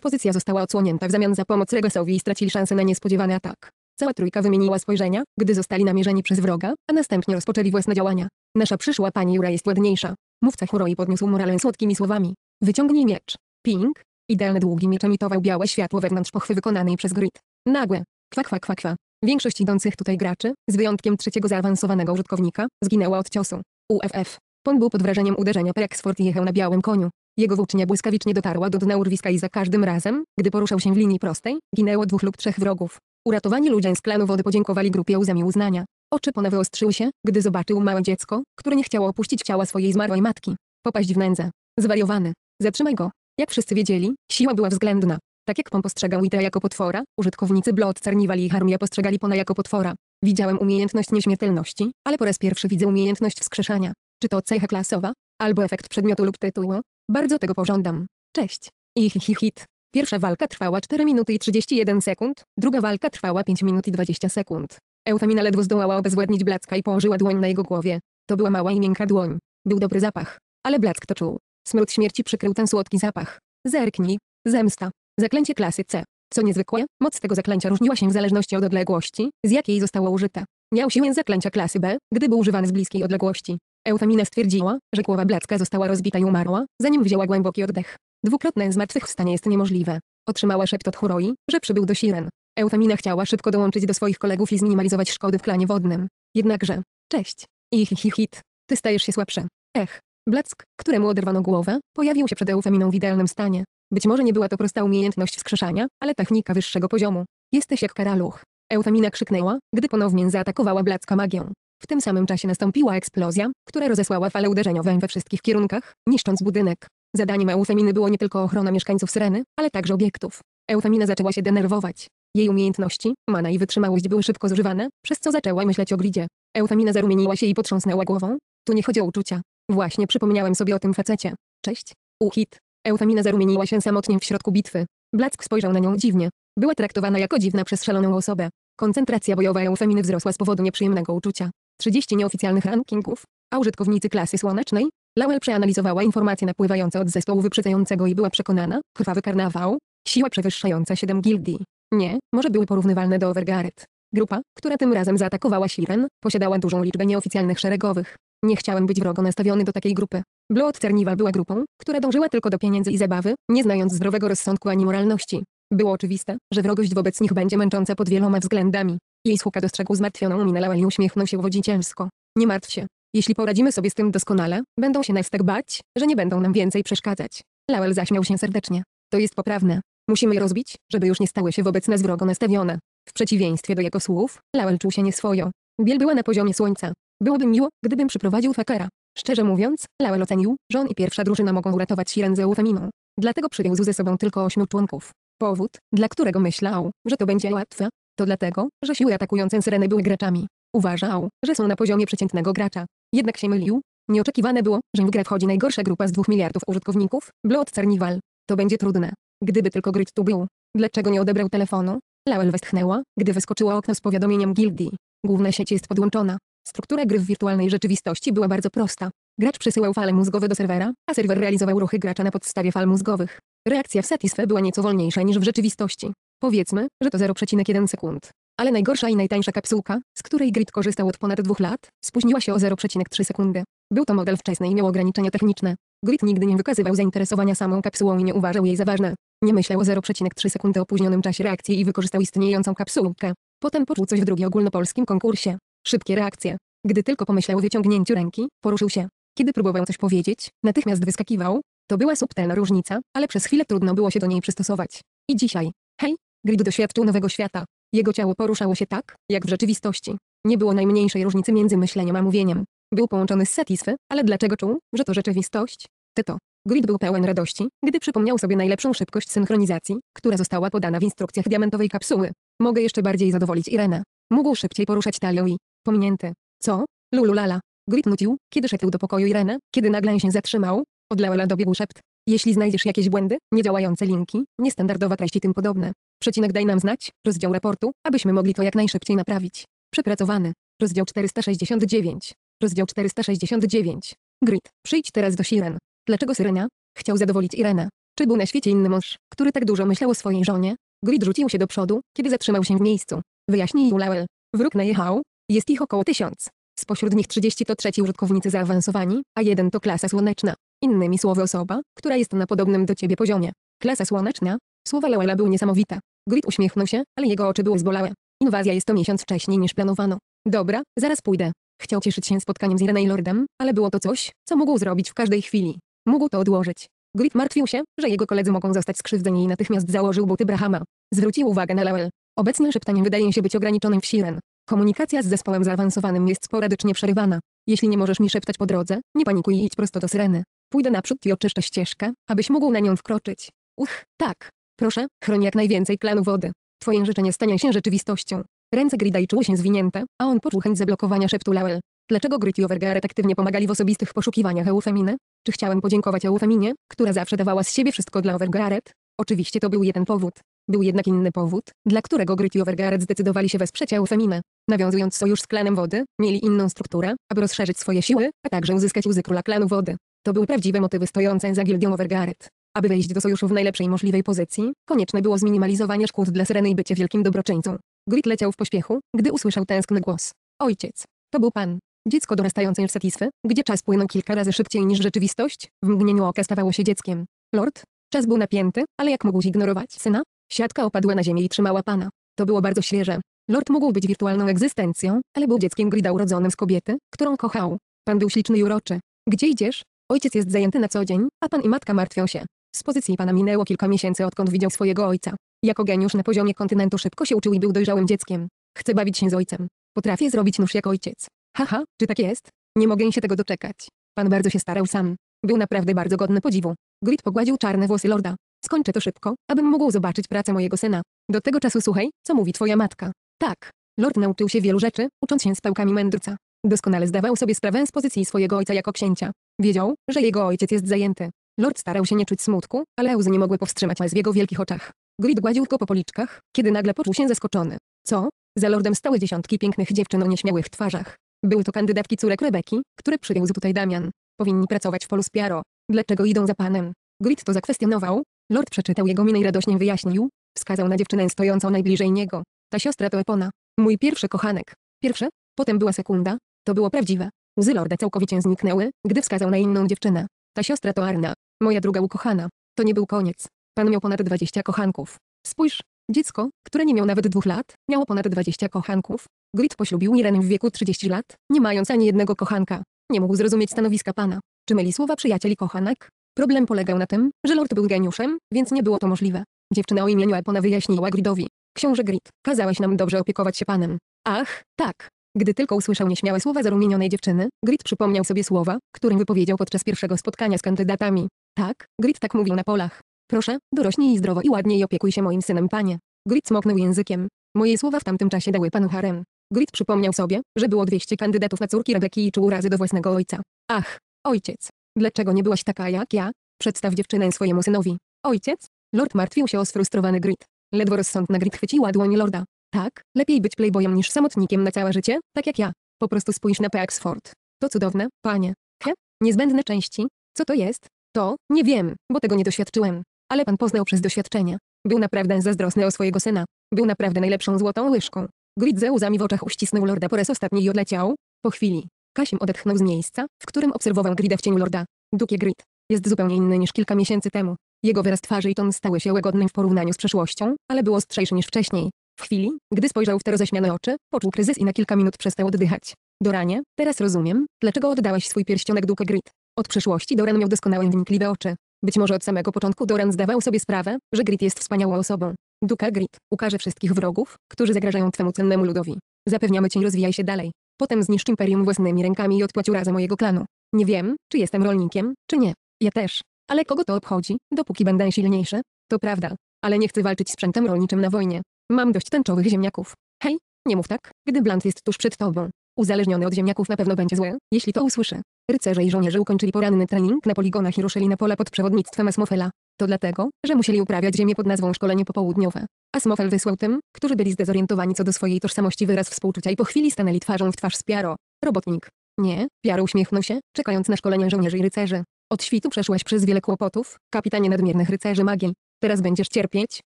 pozycja została odsłonięta w zamian za pomoc Regasowi i stracili szansę na niespodziewany atak. Cała trójka wymieniła spojrzenia, gdy zostali namierzeni przez wroga, a następnie rozpoczęli własne działania. Nasza przyszła pani Jura jest ładniejsza. Mówca Huroi podniósł moralę słodkimi słowami. Wyciągnij miecz. Ping. Idealny długi miecz emitował białe światło wewnątrz pochwy wykonanej przez grid. Nagłe. Kwa kwa kwa kwa. Większość idących tutaj graczy, z wyjątkiem trzeciego zaawansowanego użytkownika, zginęła od ciosu. UFF. Pon był pod wrażeniem uderzenia Rexford jechał na białym koniu. Jego włócznia błyskawicznie dotarła do dna urwiska i za każdym razem, gdy poruszał się w linii prostej, ginęło dwóch lub trzech wrogów. Uratowani ludzie z klanu wody podziękowali grupie łzami uznania. Oczy Pona wyostrzyły się, gdy zobaczył małe dziecko, które nie chciało opuścić ciała swojej zmarłej matki. Popaść w nędzę. Zwariowany. Zatrzymaj go. Jak wszyscy wiedzieli, siła była względna. Tak jak Pon postrzegał Ita jako potwora, użytkownicy Blood Carnival i Harmia postrzegali Pona jako potwora. Widziałem umiejętność nieśmiertelności, ale po raz pierwszy widzę umiejętność wskrzeszania. Czy to cecha klasowa, albo efekt przedmiotu lub tytułu? Bardzo tego pożądam. Cześć. I hi, hi hit. Pierwsza walka trwała 4 minuty i 31 sekund, druga walka trwała 5 minut i 20 sekund. Eufemina ledwo zdołała obezwładnić Blacka i położyła dłoń na jego głowie. To była mała i miękka dłoń. Był dobry zapach. Ale Black to czuł. Smród śmierci przykrył ten słodki zapach. Zerknij. Zemsta. Zaklęcie klasy C. Co niezwykłe, moc tego zaklęcia różniła się w zależności od odległości, z jakiej zostało użyte. Miał siłę zaklęcia klasy B, gdy był używany z bliskiej odległości. Eutamina stwierdziła, że głowa Blacka została rozbita i umarła, zanim wzięła głęboki oddech. Dwukrotne zmartwychwstanie jest niemożliwe. Otrzymała szept od Huroi, że przybył do Siren. Eutamina chciała szybko dołączyć do swoich kolegów i zminimalizować szkody w klanie wodnym. Jednakże. Cześć. I hi, hi, hit. Ty stajesz się słabszy. Ech. Black, któremu oderwano głowę, pojawił się przed Eufeminą w idealnym stanie. Być może nie była to prosta umiejętność skrzeszania, ale technika wyższego poziomu. Jesteś jak karaluch. Eufemina krzyknęła, gdy ponownie zaatakowała Blacka magią. W tym samym czasie nastąpiła eksplozja, która rozesłała fale uderzeniowe we wszystkich kierunkach, niszcząc budynek. Zadaniem Eufeminy było nie tylko ochrona mieszkańców Syreny, ale także obiektów. Eufemina zaczęła się denerwować. Jej umiejętności, mana i wytrzymałość były szybko zużywane, przez co zaczęła myśleć o gridzie. Eufemina zarumieniła się i potrząsnęła głową. Tu nie chodzi o uczucia. Właśnie przypomniałem sobie o tym facecie. Cześć. Uhit. Eufemina zarumieniła się samotnie w środku bitwy. Black spojrzał na nią dziwnie. Była traktowana jako dziwna przez szaloną osobę. Koncentracja bojowa Eufeminy wzrosła z powodu nieprzyjemnego uczucia. 30 nieoficjalnych rankingów, a użytkownicy klasy słonecznej, Lowell przeanalizowała informacje napływające od zespołu wyprzedzającego i była przekonana, krwawy karnawał, siła przewyższająca 7 gildii. Nie, może były porównywalne do Overgaret. Grupa, która tym razem zaatakowała Siren, posiadała dużą liczbę nieoficjalnych szeregowych. Nie chciałem być wrogo nastawiony do takiej grupy. Blood Cernival była grupą, która dążyła tylko do pieniędzy i zabawy, nie znając zdrowego rozsądku ani moralności. Było oczywiste, że wrogość wobec nich będzie męcząca pod wieloma względami. Jej słucha dostrzegł zmartwioną minę Lała i uśmiechnął się wodzicielsko. Nie martw się. Jeśli poradzimy sobie z tym doskonale, będą się tak bać, że nie będą nam więcej przeszkadzać. Lawel zaśmiał się serdecznie. To jest poprawne. Musimy je rozbić, żeby już nie stały się wobec nas wrogo nastawione. W przeciwieństwie do jego słów, Lawel czuł się nieswojo. Biel była na poziomie słońca. Byłoby miło, gdybym przyprowadził Fakera. Szczerze mówiąc, Lawel ocenił, że on i pierwsza drużyna mogą uratować Sirenzę Eufeminą. Dlatego przywiózł ze sobą tylko ośmiu członków. Powód, dla którego myślał, że to będzie łatwe, to dlatego, że siły atakujące Syreny były graczami. Uważał, że są na poziomie przeciętnego gracza. Jednak się mylił. Nieoczekiwane było, że w grę wchodzi najgorsza grupa z dwóch miliardów użytkowników, Blood Carnival. To będzie trudne. Gdyby tylko gryt tu był. Dlaczego nie odebrał telefonu? Lawel westchnęła, gdy wyskoczyło okno z powiadomieniem gildii. Główna sieć jest podłączona. Struktura gry w wirtualnej rzeczywistości była bardzo prosta. Gracz przesyłał fale mózgowe do serwera, a serwer realizował ruchy gracza na podstawie fal mózgowych. Reakcja w Satisfe była nieco wolniejsza niż w rzeczywistości. Powiedzmy, że to 0,1 sekund. Ale najgorsza i najtańsza kapsułka, z której Grid korzystał od ponad dwóch lat, spóźniła się o 0,3 sekundy. Był to model wczesny i miał ograniczenia techniczne. Grid nigdy nie wykazywał zainteresowania samą kapsułą i nie uważał jej za ważne. Nie myślał o 0,3 sekundy opóźnionym czasie reakcji i wykorzystał istniejącą kapsułkę. Potem poczuł coś w drugim ogólnopolskim konkursie. Szybkie reakcje. Gdy tylko pomyślał o wyciągnięciu ręki, poruszył się. Kiedy próbował coś powiedzieć, natychmiast wyskakiwał. To była subtelna różnica, ale przez chwilę trudno było się do niej przystosować. I dzisiaj. Hej, Grid doświadczył nowego świata. Jego ciało poruszało się tak, jak w rzeczywistości. Nie było najmniejszej różnicy między myśleniem a mówieniem. Był połączony z Satisfy, ale dlaczego czuł, że to rzeczywistość? Ty to. Grid był pełen radości, gdy przypomniał sobie najlepszą szybkość synchronizacji, która została podana w instrukcjach diamentowej kapsuły. Mogę jeszcze bardziej zadowolić Irena. Mógł szybciej poruszać talią i... Pominięty. Co? Lululala. Grid nucił, kiedy szedł do pokoju Irena, kiedy nagle się zatrzymał. Od Leola dobiegł szept. Jeśli znajdziesz jakieś błędy, niedziałające linki, niestandardowa treść i tym podobne, Przecinek daj nam znać, rozdział raportu, abyśmy mogli to jak najszybciej naprawić. Przepracowany. Rozdział 469. Rozdział 469. Grid, przyjdź teraz do Siren. Dlaczego Syrena? Chciał zadowolić Irenę. Czy był na świecie inny mąż, który tak dużo myślał o swojej żonie? Grid rzucił się do przodu, kiedy zatrzymał się w miejscu. Wyjaśnił Lowell. Wróg najechał. Jest ich około tysiąc. Spośród nich 30 to trzeci użytkownicy zaawansowani, a jeden to klasa słoneczna. Innymi słowy osoba, która jest na podobnym do ciebie poziomie. Klasa słoneczna Słowa Lowella były niesamowite. Grid uśmiechnął się, ale jego oczy były zbolałe. Inwazja jest to miesiąc wcześniej niż planowano. Dobra, zaraz pójdę. Chciał cieszyć się spotkaniem z Irene i Lordem, ale było to coś, co mógł zrobić w każdej chwili. Mógł to odłożyć. Grid martwił się, że jego koledzy mogą zostać skrzywdzeni i natychmiast założył buty Brahama. Zwrócił uwagę na Lowell. Obecne szeptanie wydaje się być ograniczonym w Siren. Komunikacja z zespołem zaawansowanym jest sporadycznie przerywana. Jeśli nie możesz mi szeptać po drodze, nie panikuj i idź prosto do Syreny. Pójdę naprzód i oczyszczę ścieżkę, abyś mógł na nią wkroczyć. Uch, tak, Proszę, chroń jak najwięcej klanu wody. Twoje życzenie stanie się rzeczywistością. Ręce i czuły się zwinięte, a on poczuł chęć zablokowania szeptu Lael. Dlaczego Grid i Overgaret aktywnie pomagali w osobistych poszukiwaniach Eufeminy? Czy chciałem podziękować Eufeminie, która zawsze dawała z siebie wszystko dla Overgaret? Oczywiście to był jeden powód. Był jednak inny powód, dla którego Grid i Overgaret zdecydowali się wesprzeć Eufeminę. Nawiązując sojusz z klanem wody, mieli inną strukturę, aby rozszerzyć swoje siły, a także uzyskać łzy króla klanu wody. To były prawdziwe motywy stojące za gildią Overgaret. Aby wejść do sojuszu w najlepszej możliwej pozycji, konieczne było zminimalizowanie szkód dla Syreny i bycie wielkim dobroczyńcą. Grit leciał w pośpiechu, gdy usłyszał tęskny głos. Ojciec. To był pan. Dziecko dorastające w Satisfy, gdzie czas płynął kilka razy szybciej niż rzeczywistość, w mgnieniu oka stawało się dzieckiem. Lord, czas był napięty, ale jak mógł zignorować syna? Siatka opadła na ziemię i trzymała pana. To było bardzo świeże. Lord mógł być wirtualną egzystencją, ale był dzieckiem Grida urodzonym z kobiety, którą kochał. Pan był śliczny i uroczy. Gdzie idziesz? Ojciec jest zajęty na co dzień, a pan i matka martwią się. Z pozycji pana minęło kilka miesięcy odkąd widział swojego ojca. Jako geniusz na poziomie kontynentu szybko się uczył i był dojrzałym dzieckiem. Chcę bawić się z ojcem. Potrafię zrobić nóż jak ojciec. Haha, czy tak jest? Nie mogę się tego doczekać. Pan bardzo się starał sam. Był naprawdę bardzo godny podziwu. Grit pogładził czarne włosy lorda. Skończę to szybko, abym mógł zobaczyć pracę mojego syna. Do tego czasu słuchaj, co mówi twoja matka. Tak. Lord nauczył się wielu rzeczy, ucząc się z pałkami mędrca. Doskonale zdawał sobie sprawę z pozycji swojego ojca jako księcia. Wiedział, że jego ojciec jest zajęty. Lord starał się nie czuć smutku, ale łzy nie mogły powstrzymać łez w jego wielkich oczach. Grid gładził go po policzkach, kiedy nagle poczuł się zaskoczony. Co? Za lordem stały dziesiątki pięknych dziewczyn o nieśmiałych twarzach. Były to kandydatki córek Rebeki, które przywiózł tutaj Damian. Powinni pracować w polu spiaro. Dlaczego idą za panem? Grid to zakwestionował. Lord przeczytał jego minę i radośnie wyjaśnił. Wskazał na dziewczynę stojącą najbliżej niego. Ta siostra to Epona. Mój pierwszy kochanek. Pierwsze? Potem była sekunda. To było prawdziwe. Łzy lorda całkowicie zniknęły, gdy wskazał na inną dziewczynę. Ta siostra to Arna, moja druga ukochana. To nie był koniec. Pan miał ponad 20 kochanków. Spójrz, dziecko, które nie miał nawet dwóch lat, miało ponad 20 kochanków. Grit poślubił Miren w wieku 30 lat, nie mając ani jednego kochanka. Nie mógł zrozumieć stanowiska pana. Czy myli słowa przyjacieli kochanek? Problem polegał na tym, że lord był geniuszem, więc nie było to możliwe. Dziewczyna o imieniu Epona wyjaśniła Gridowi. Książę Grid, kazałeś nam dobrze opiekować się panem. Ach, tak, gdy tylko usłyszał nieśmiałe słowa zarumienionej dziewczyny, Grit przypomniał sobie słowa, którym wypowiedział podczas pierwszego spotkania z kandydatami. Tak, Grit tak mówił na polach. Proszę, dorośnij zdrowo i ładnie i opiekuj się moim synem panie. Grit smoknął językiem. Moje słowa w tamtym czasie dały panu harem. Grit przypomniał sobie, że było 200 kandydatów na córki Rebeki i czuł urazy do własnego ojca. Ach, ojciec, dlaczego nie byłaś taka jak ja? Przedstaw dziewczynę swojemu synowi. Ojciec? Lord martwił się o sfrustrowany Grit. Ledwo rozsądna Grit chwyciła dłoń lorda. Tak, lepiej być playboyem niż samotnikiem na całe życie, tak jak ja. Po prostu spójrz na Peaksford. To cudowne, panie. He? Niezbędne części. Co to jest? To, nie wiem, bo tego nie doświadczyłem. Ale pan poznał przez doświadczenie. Był naprawdę zazdrosny o swojego syna. Był naprawdę najlepszą złotą łyżką. Grid ze łzami w oczach uścisnął Lorda po raz ostatni i odleciał. Po chwili. Kasim odetchnął z miejsca, w którym obserwował Grida w cieniu Lorda. Dukie Grid. Jest zupełnie inny niż kilka miesięcy temu. Jego wyraz twarzy i ton stały się łagodnym w porównaniu z przeszłością, ale był ostrzejszy niż wcześniej. W chwili, gdy spojrzał w te roześmiane oczy, poczuł kryzys i na kilka minut przestał oddychać. Doranie, teraz rozumiem, dlaczego oddałaś swój pierścionek Duke Grid. Od przeszłości Doran miał doskonałe wnikliwe oczy. Być może od samego początku Doran zdawał sobie sprawę, że Grid jest wspaniałą osobą. Duke Grid ukaże wszystkich wrogów, którzy zagrażają twemu cennemu ludowi. Zapewniamy cię rozwijaj się dalej. Potem zniszcz imperium własnymi rękami i odpłać urazę mojego klanu. Nie wiem, czy jestem rolnikiem, czy nie. Ja też. Ale kogo to obchodzi, dopóki będę silniejszy? To prawda. Ale nie chcę walczyć sprzętem rolniczym na wojnie. Mam dość tęczowych ziemniaków. Hej, nie mów tak, gdy Blant jest tuż przed tobą. Uzależniony od ziemniaków na pewno będzie zły, jeśli to usłyszy. Rycerze i żołnierze ukończyli poranny trening na poligonach i ruszyli na pola pod przewodnictwem Asmofela. To dlatego, że musieli uprawiać ziemię pod nazwą szkolenie popołudniowe. Asmofel wysłał tym, którzy byli zdezorientowani co do swojej tożsamości wyraz współczucia i po chwili stanęli twarzą w twarz z Piaro. Robotnik. Nie, Piaro uśmiechnął się, czekając na szkolenie żołnierzy i rycerzy. Od świtu przeszłaś przez wiele kłopotów, kapitanie nadmiernych rycerzy magii. Teraz będziesz cierpieć,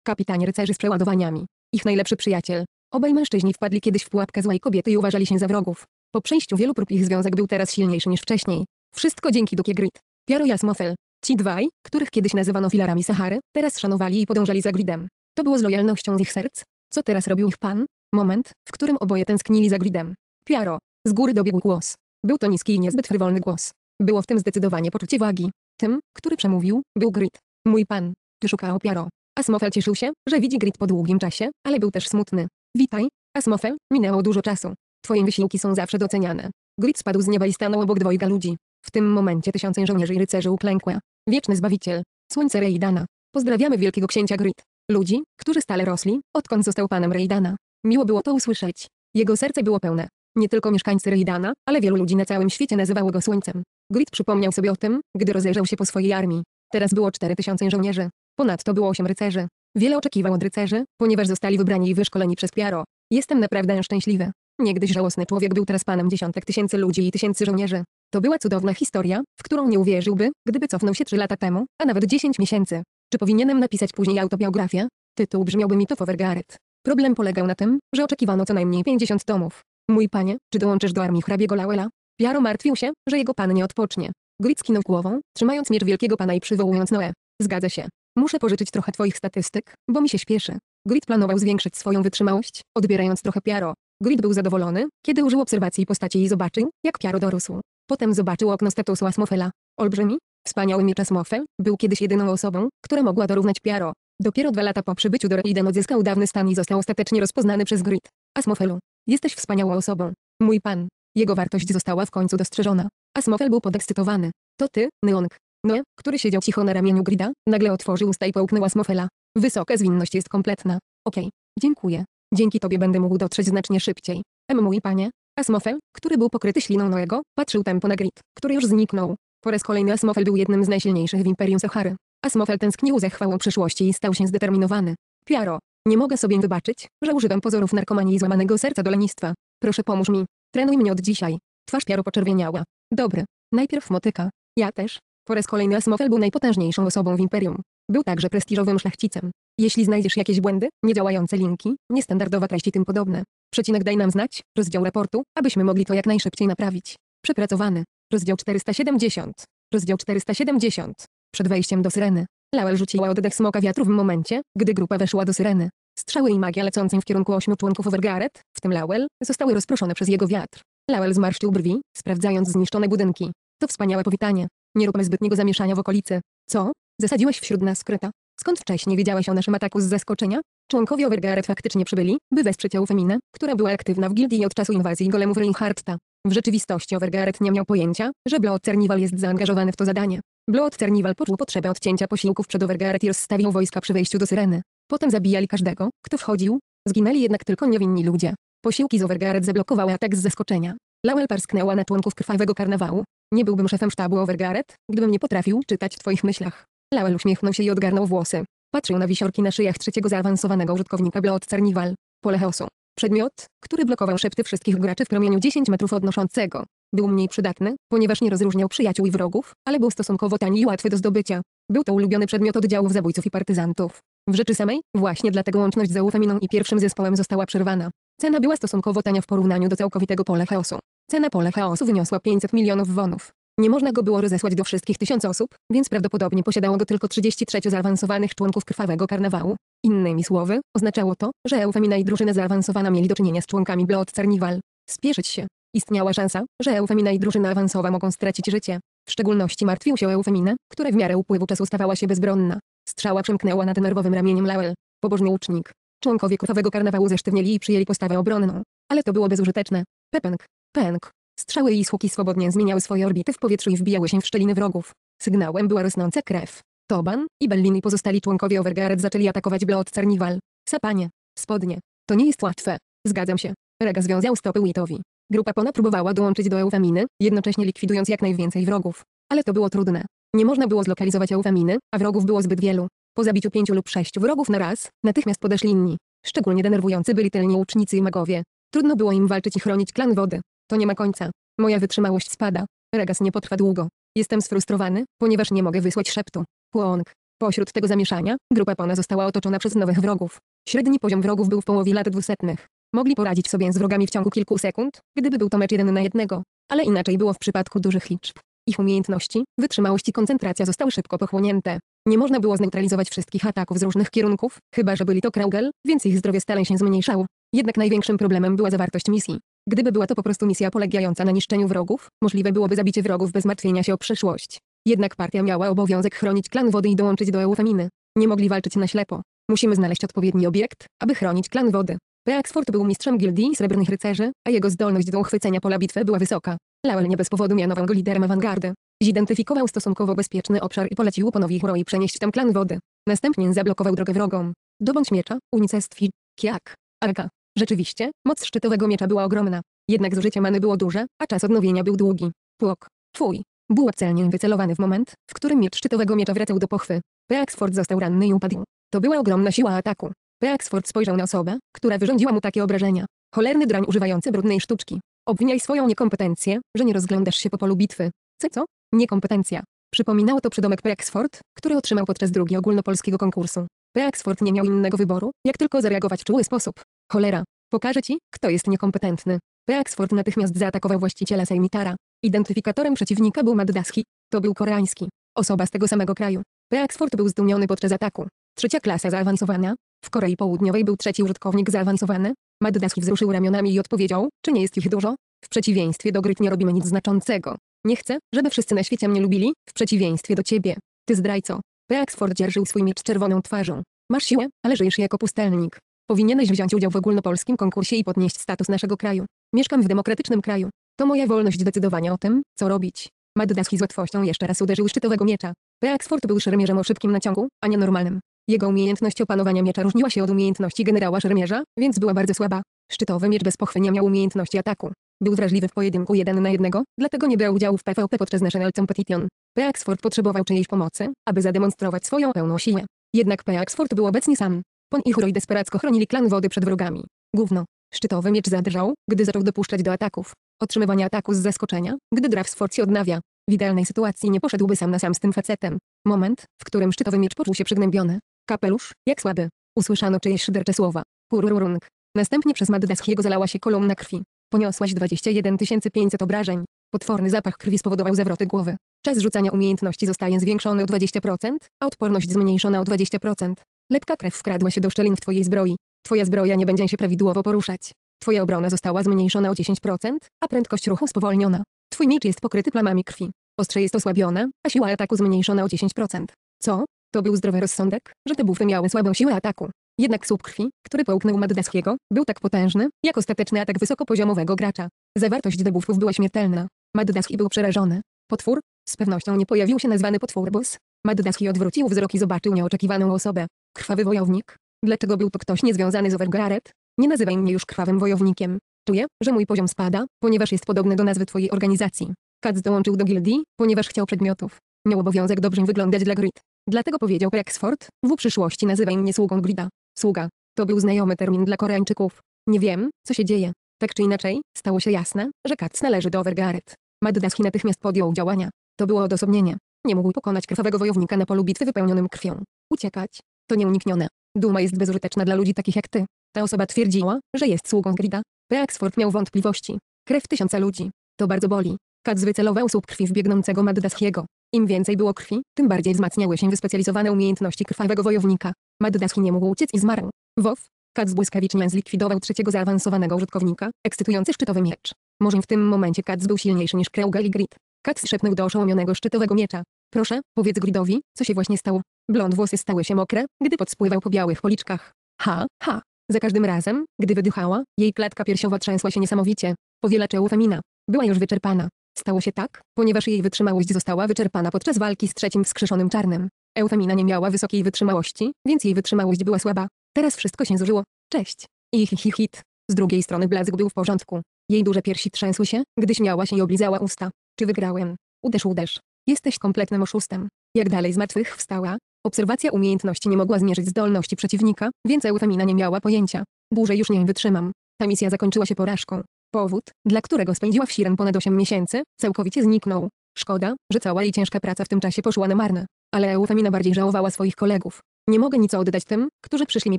kapitanie rycerzy z przeładowaniami ich najlepszy przyjaciel. Obaj mężczyźni wpadli kiedyś w pułapkę złej kobiety i uważali się za wrogów. Po przejściu wielu prób ich związek był teraz silniejszy niż wcześniej. Wszystko dzięki Dukie Grid. Piaro Jasmofel. Ci dwaj, których kiedyś nazywano filarami Sahary, teraz szanowali i podążali za Gridem. To było z lojalnością z ich serc. Co teraz robił ich pan? Moment, w którym oboje tęsknili za Gridem. Piaro. Z góry dobiegł głos. Był to niski i niezbyt frywolny głos. Było w tym zdecydowanie poczucie wagi. Tym, który przemówił, był Grid. Mój pan. Ty szukał Piaro. Asmofel cieszył się, że widzi Grit po długim czasie, ale był też smutny. Witaj, Asmofel, minęło dużo czasu. Twoje wysiłki są zawsze doceniane. Grit spadł z nieba i stanął obok dwojga ludzi. W tym momencie tysiące żołnierzy i rycerzy uklękła. Wieczny Zbawiciel. Słońce Rejdana. Pozdrawiamy wielkiego księcia Grit. Ludzi, którzy stale rosli, odkąd został panem Rejdana. Miło było to usłyszeć. Jego serce było pełne. Nie tylko mieszkańcy Rejdana, ale wielu ludzi na całym świecie nazywało go Słońcem. Grit przypomniał sobie o tym, gdy rozejrzał się po swojej armii. Teraz było cztery tysiące żołnierzy. Ponadto było osiem rycerzy. Wiele oczekiwał od rycerzy, ponieważ zostali wybrani i wyszkoleni przez Piaro. Jestem naprawdę szczęśliwy. Niegdyś żałosny człowiek był teraz panem dziesiątek tysięcy ludzi i tysięcy żołnierzy. To była cudowna historia, w którą nie uwierzyłby, gdyby cofnął się trzy lata temu, a nawet dziesięć miesięcy. Czy powinienem napisać później autobiografię? Tytuł brzmiałby mi to Fovergaret. Problem polegał na tym, że oczekiwano co najmniej 50 tomów. Mój panie, czy dołączysz do armii hrabiego Lauela? Piaro martwił się, że jego pan nie odpocznie. Grit skinął głową, trzymając miecz wielkiego pana i przywołując Noe. Zgadza się. Muszę pożyczyć trochę twoich statystyk, bo mi się śpieszy. Grid planował zwiększyć swoją wytrzymałość, odbierając trochę Piaro. Grid był zadowolony, kiedy użył obserwacji postaci i zobaczył, jak Piaro dorósł. Potem zobaczył okno statusu Asmofela. Olbrzymi, wspaniały miecz Asmofel, był kiedyś jedyną osobą, która mogła dorównać Piaro. Dopiero dwa lata po przybyciu do Reiden odzyskał dawny stan i został ostatecznie rozpoznany przez Grid. Asmofelu, jesteś wspaniałą osobą. Mój pan. Jego wartość została w końcu dostrzeżona. Asmofel był podekscytowany. To ty, Neong. Noe, który siedział cicho na ramieniu Grida, nagle otworzył usta i połknęła Smofela. Wysoka zwinność jest kompletna. Okej, okay. dziękuję. Dzięki tobie będę mógł dotrzeć znacznie szybciej. Em mój panie. Asmofel, który był pokryty śliną Noego, patrzył tempo na Grid, który już zniknął. Po raz kolejny Asmofel był jednym z najsilniejszych w Imperium Sochary. Asmofel tęsknił za chwałą przyszłości i stał się zdeterminowany. Piaro, nie mogę sobie wybaczyć, że używam pozorów narkomanii i złamanego serca do lenistwa. Proszę pomóż mi. Trenuj mnie od dzisiaj. Twarz Piaro poczerwieniała. Dobry. Najpierw motyka. Ja też. Po raz kolejny Asmofel był najpotężniejszą osobą w imperium. Był także prestiżowym szlachcicem. Jeśli znajdziesz jakieś błędy, niedziałające linki, niestandardowa treść i tym podobne, przecinek daj nam znać, rozdział raportu, abyśmy mogli to jak najszybciej naprawić. Przepracowany. Rozdział 470. Rozdział 470. Przed wejściem do syreny. Lael rzuciła oddech smoka wiatru w momencie, gdy grupa weszła do syreny. Strzały i magia lecące w kierunku ośmiu członków Overgaret, w tym Lawel, zostały rozproszone przez jego wiatr. Lawel zmarszczył brwi, sprawdzając zniszczone budynki. To wspaniałe powitanie. Nie róbmy zbytniego zamieszania w okolicy. Co? Zasadziłeś wśród nas kreta? Skąd wcześniej wiedziałeś o naszym ataku z zaskoczenia? Członkowie Overgaret faktycznie przybyli, by wesprzeć Eufeminę, która była aktywna w gildii od czasu inwazji golemów Reinhardta. W rzeczywistości Overgaret nie miał pojęcia, że Blood Cernival jest zaangażowany w to zadanie. Blood Cernival poczuł potrzebę odcięcia posiłków przed Overgaret i rozstawił wojska przy wejściu do Syreny. Potem zabijali każdego, kto wchodził. Zginęli jednak tylko niewinni ludzie. Posiłki z Overgaret zablokowały atak z zaskoczenia. Lowell parsknęła na członków krwawego karnawału. Nie byłbym szefem sztabu Overgaret, gdybym nie potrafił czytać w twoich myślach. Lowell uśmiechnął się i odgarnął włosy. Patrzył na wisiorki na szyjach trzeciego zaawansowanego użytkownika Blood Carnival. Pole chaosu. Przedmiot, który blokował szepty wszystkich graczy w promieniu 10 metrów odnoszącego. Był mniej przydatny, ponieważ nie rozróżniał przyjaciół i wrogów, ale był stosunkowo tani i łatwy do zdobycia. Był to ulubiony przedmiot oddziałów zabójców i partyzantów. W rzeczy samej, właśnie dlatego łączność z Eufeminą i pierwszym zespołem została przerwana. Cena była stosunkowo tania w porównaniu do całkowitego pole chaosu. Cena pola chaosu wyniosła 500 milionów wonów. Nie można go było rozesłać do wszystkich tysiąc osób, więc prawdopodobnie posiadało go tylko 33 zaawansowanych członków krwawego karnawału. Innymi słowy, oznaczało to, że Eufemina i drużyna zaawansowana mieli do czynienia z członkami Blood Carnival. Spieszyć się. Istniała szansa, że Eufemina i drużyna awansowa mogą stracić życie. W szczególności martwił się Eufemina, która w miarę upływu czasu stawała się bezbronna. Strzała przymknęła nad nerwowym ramieniem Lawel. Pobożny ucznik. Członkowie krwawego karnawału zesztywnieli i przyjęli postawę obronną. Ale to było bezużyteczne. Pepenk. Pęk. Strzały i słuki swobodnie zmieniały swoje orbity w powietrzu i wbijały się w szczeliny wrogów. Sygnałem była rosnąca krew. Toban, i Bellin i pozostali członkowie Overgaard zaczęli atakować Blood Carnival. Sapanie. Spodnie. To nie jest łatwe. Zgadzam się. Rega związał stopy Witowi. Grupa Pona próbowała dołączyć do Eufaminy, jednocześnie likwidując jak najwięcej wrogów. Ale to było trudne. Nie można było zlokalizować Eufaminy, a wrogów było zbyt wielu. Po zabiciu pięciu lub sześciu wrogów na raz, natychmiast podeszli inni. Szczególnie denerwujący byli tylni ucznicy i magowie. Trudno było im walczyć i chronić klan wody. To nie ma końca. Moja wytrzymałość spada. Regas nie potrwa długo. Jestem sfrustrowany, ponieważ nie mogę wysłać szeptu. Płonk. Pośród tego zamieszania, grupa Pona została otoczona przez nowych wrogów. Średni poziom wrogów był w połowie lat dwusetnych. Mogli poradzić sobie z wrogami w ciągu kilku sekund, gdyby był to mecz jeden na jednego. Ale inaczej było w przypadku dużych liczb. Ich umiejętności, wytrzymałość i koncentracja zostały szybko pochłonięte. Nie można było zneutralizować wszystkich ataków z różnych kierunków, chyba że byli to Kraugel, więc ich zdrowie stale się zmniejszało. Jednak największym problemem była zawartość misji. Gdyby była to po prostu misja polegająca na niszczeniu wrogów, możliwe byłoby zabicie wrogów bez martwienia się o przyszłość. Jednak partia miała obowiązek chronić klan wody i dołączyć do Eufeminy. Nie mogli walczyć na ślepo. Musimy znaleźć odpowiedni obiekt, aby chronić klan wody. Beaxford był mistrzem gildii srebrnych rycerzy, a jego zdolność do uchwycenia pola bitwy była wysoka. Lawel nie bez powodu mianował go liderem awangardy. Zidentyfikował stosunkowo bezpieczny obszar i polecił ponowi Huroi przenieść tam klan wody. Następnie zablokował drogę wrogom. Dobądź miecza, unicestwi, kiak, arka. Rzeczywiście, moc szczytowego miecza była ogromna. Jednak zużycie many było duże, a czas odnowienia był długi. Płok. Twój. Był celnie wycelowany w moment, w którym miecz szczytowego miecza wracał do pochwy. Peaksford został ranny i upadł. To była ogromna siła ataku. Peaksford spojrzał na osobę, która wyrządziła mu takie obrażenia. Cholerny drań używający brudnej sztuczki. Obwiniaj swoją niekompetencję, że nie rozglądasz się po polu bitwy. Co co? Niekompetencja. Przypominało to przydomek Peaksford, który otrzymał podczas drugiego ogólnopolskiego konkursu. P. nie miał innego wyboru, jak tylko zareagować w czuły sposób. Cholera. Pokażę ci, kto jest niekompetentny. P. natychmiast zaatakował właściciela Sejmitara. Identyfikatorem przeciwnika był Maddaski. To był koreański. Osoba z tego samego kraju. P. był zdumiony podczas ataku. Trzecia klasa zaawansowana. W Korei Południowej był trzeci użytkownik zaawansowany. Maddaski wzruszył ramionami i odpowiedział, czy nie jest ich dużo? W przeciwieństwie do Gryt nie robimy nic znaczącego. Nie chcę, żeby wszyscy na świecie mnie lubili, w przeciwieństwie do ciebie. Ty zdrajco. Beaksford dzierżył swój miecz czerwoną twarzą. Masz siłę, ale żyjesz jako pustelnik. Powinieneś wziąć udział w ogólnopolskim konkursie i podnieść status naszego kraju. Mieszkam w demokratycznym kraju. To moja wolność decydowania o tym, co robić. Maddaski z łatwością jeszcze raz uderzył szczytowego miecza. Beaksford był szermierzem o szybkim naciągu, a nie normalnym. Jego umiejętność opanowania miecza różniła się od umiejętności generała szermierza, więc była bardzo słaba. Szczytowy miecz bez pochwy nie miał umiejętności ataku. Był wrażliwy w pojedynku 1 na 1, dlatego nie brał udziału w PvP podczas National Competition. P. potrzebował czyjejś pomocy, aby zademonstrować swoją pełną siłę. Jednak P. był obecnie sam. Pon i Huroj desperacko chronili klan wody przed wrogami. Gówno. Szczytowy miecz zadrżał, gdy zaczął dopuszczać do ataków. Otrzymywania ataku z zaskoczenia, gdy Drafsford się odnawia. W idealnej sytuacji nie poszedłby sam na sam z tym facetem. Moment, w którym szczytowy miecz poczuł się przygnębiony. Kapelusz, jak słaby. Usłyszano czyjeś szydercze słowa. Pururung. Następnie przez Maddasch jego zalała się kolumna krwi. Poniosłaś 21 500 obrażeń. Potworny zapach krwi spowodował zawroty głowy. Czas rzucania umiejętności zostaje zwiększony o 20%, a odporność zmniejszona o 20%. Lepka krew wkradła się do szczelin w twojej zbroi. Twoja zbroja nie będzie się prawidłowo poruszać. Twoja obrona została zmniejszona o 10%, a prędkość ruchu spowolniona. Twój miecz jest pokryty plamami krwi. Ostrze jest osłabione, a siła ataku zmniejszona o 10%. Co? To był zdrowy rozsądek, że te bufy miały słabą siłę ataku. Jednak słup krwi, który połknął Maddaskiego, był tak potężny, jak ostateczny atak wysokopoziomowego gracza. Zawartość debuffów była śmiertelna. Maddaski był przerażony. Potwór? Z pewnością nie pojawił się nazwany potwór boss. Maddaski odwrócił wzrok i zobaczył nieoczekiwaną osobę. Krwawy wojownik. Dlaczego był to ktoś niezwiązany z Overgaret? Nie nazywaj mnie już krwawym wojownikiem. Czuję, że mój poziom spada, ponieważ jest podobny do nazwy twojej organizacji. Katz dołączył do gildii, ponieważ chciał przedmiotów. Miał obowiązek dobrze wyglądać dla Grid. Dlatego powiedział Rexford, w przyszłości nazywaj mnie sługą Grida. Sługa. To był znajomy termin dla Koreańczyków. Nie wiem, co się dzieje. Tak czy inaczej, stało się jasne, że Katz należy do Overgaret. Maddaski natychmiast podjął działania. To było odosobnienie. Nie mógł pokonać krwawego wojownika na polu bitwy wypełnionym krwią. Uciekać. To nieuniknione. Duma jest bezużyteczna dla ludzi takich jak ty. Ta osoba twierdziła, że jest sługą Grida. P. miał wątpliwości. Krew tysiąca ludzi. To bardzo boli. Katz wycelował słup krwi w biegnącego Maddaskiego. Im więcej było krwi, tym bardziej wzmacniały się wyspecjalizowane umiejętności krwawego wojownika. Maddaski nie mógł uciec i zmarł. WoW. Kac błyskawicznie zlikwidował trzeciego zaawansowanego użytkownika, ekscytujący szczytowy miecz. Może w tym momencie Kac był silniejszy niż Kreugal i Grid. Kac szepnął do oszołomionego szczytowego miecza. Proszę, powiedz Gridowi, co się właśnie stało. Blond włosy stały się mokre, gdy podspływał po białych policzkach. Ha, ha. Za każdym razem, gdy wydychała, jej klatka piersiowa trzęsła się niesamowicie. Powiela czoło femina. Była już wyczerpana. Stało się tak, ponieważ jej wytrzymałość została wyczerpana podczas walki z trzecim wskrzeszonym czarnym. Eufemina nie miała wysokiej wytrzymałości, więc jej wytrzymałość była słaba. Teraz wszystko się zużyło. Cześć. I hi, hi hit. Z drugiej strony blask był w porządku. Jej duże piersi trzęsły się, gdy śmiała się i oblizała usta. Czy wygrałem? Uderz, uderz. Jesteś kompletnym oszustem. Jak dalej z martwych wstała? Obserwacja umiejętności nie mogła zmierzyć zdolności przeciwnika, więc Eufemina nie miała pojęcia. Dłużej już nie wytrzymam. Ta misja zakończyła się porażką. Powód, dla którego spędziła w Siren ponad 8 miesięcy, całkowicie zniknął. Szkoda, że cała jej ciężka praca w tym czasie poszła na marne ale Eufemina bardziej żałowała swoich kolegów. Nie mogę nic oddać tym, którzy przyszli mi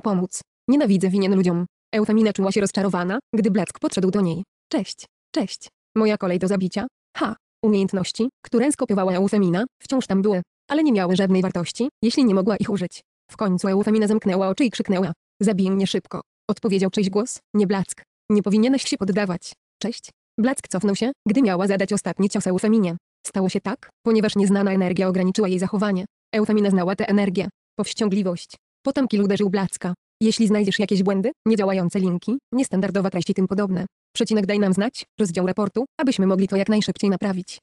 pomóc. Nienawidzę winien ludziom. Eufemina czuła się rozczarowana, gdy Black podszedł do niej. Cześć, cześć. Moja kolej do zabicia? Ha. Umiejętności, które skopiowała Eufemina, wciąż tam były, ale nie miały żadnej wartości, jeśli nie mogła ich użyć. W końcu Eufemina zamknęła oczy i krzyknęła. Zabij mnie szybko. Odpowiedział czyjś głos, nie Black. Nie powinieneś się poddawać. Cześć. Black cofnął się, gdy miała zadać ostatni cios Eufeminie. Stało się tak, ponieważ nieznana energia ograniczyła jej zachowanie. Eufemina znała tę energię. Powściągliwość. Potem Kil uderzył Blacka. Jeśli znajdziesz jakieś błędy, niedziałające linki, niestandardowa treści tym podobne, przecinek daj nam znać, rozdział raportu, abyśmy mogli to jak najszybciej naprawić.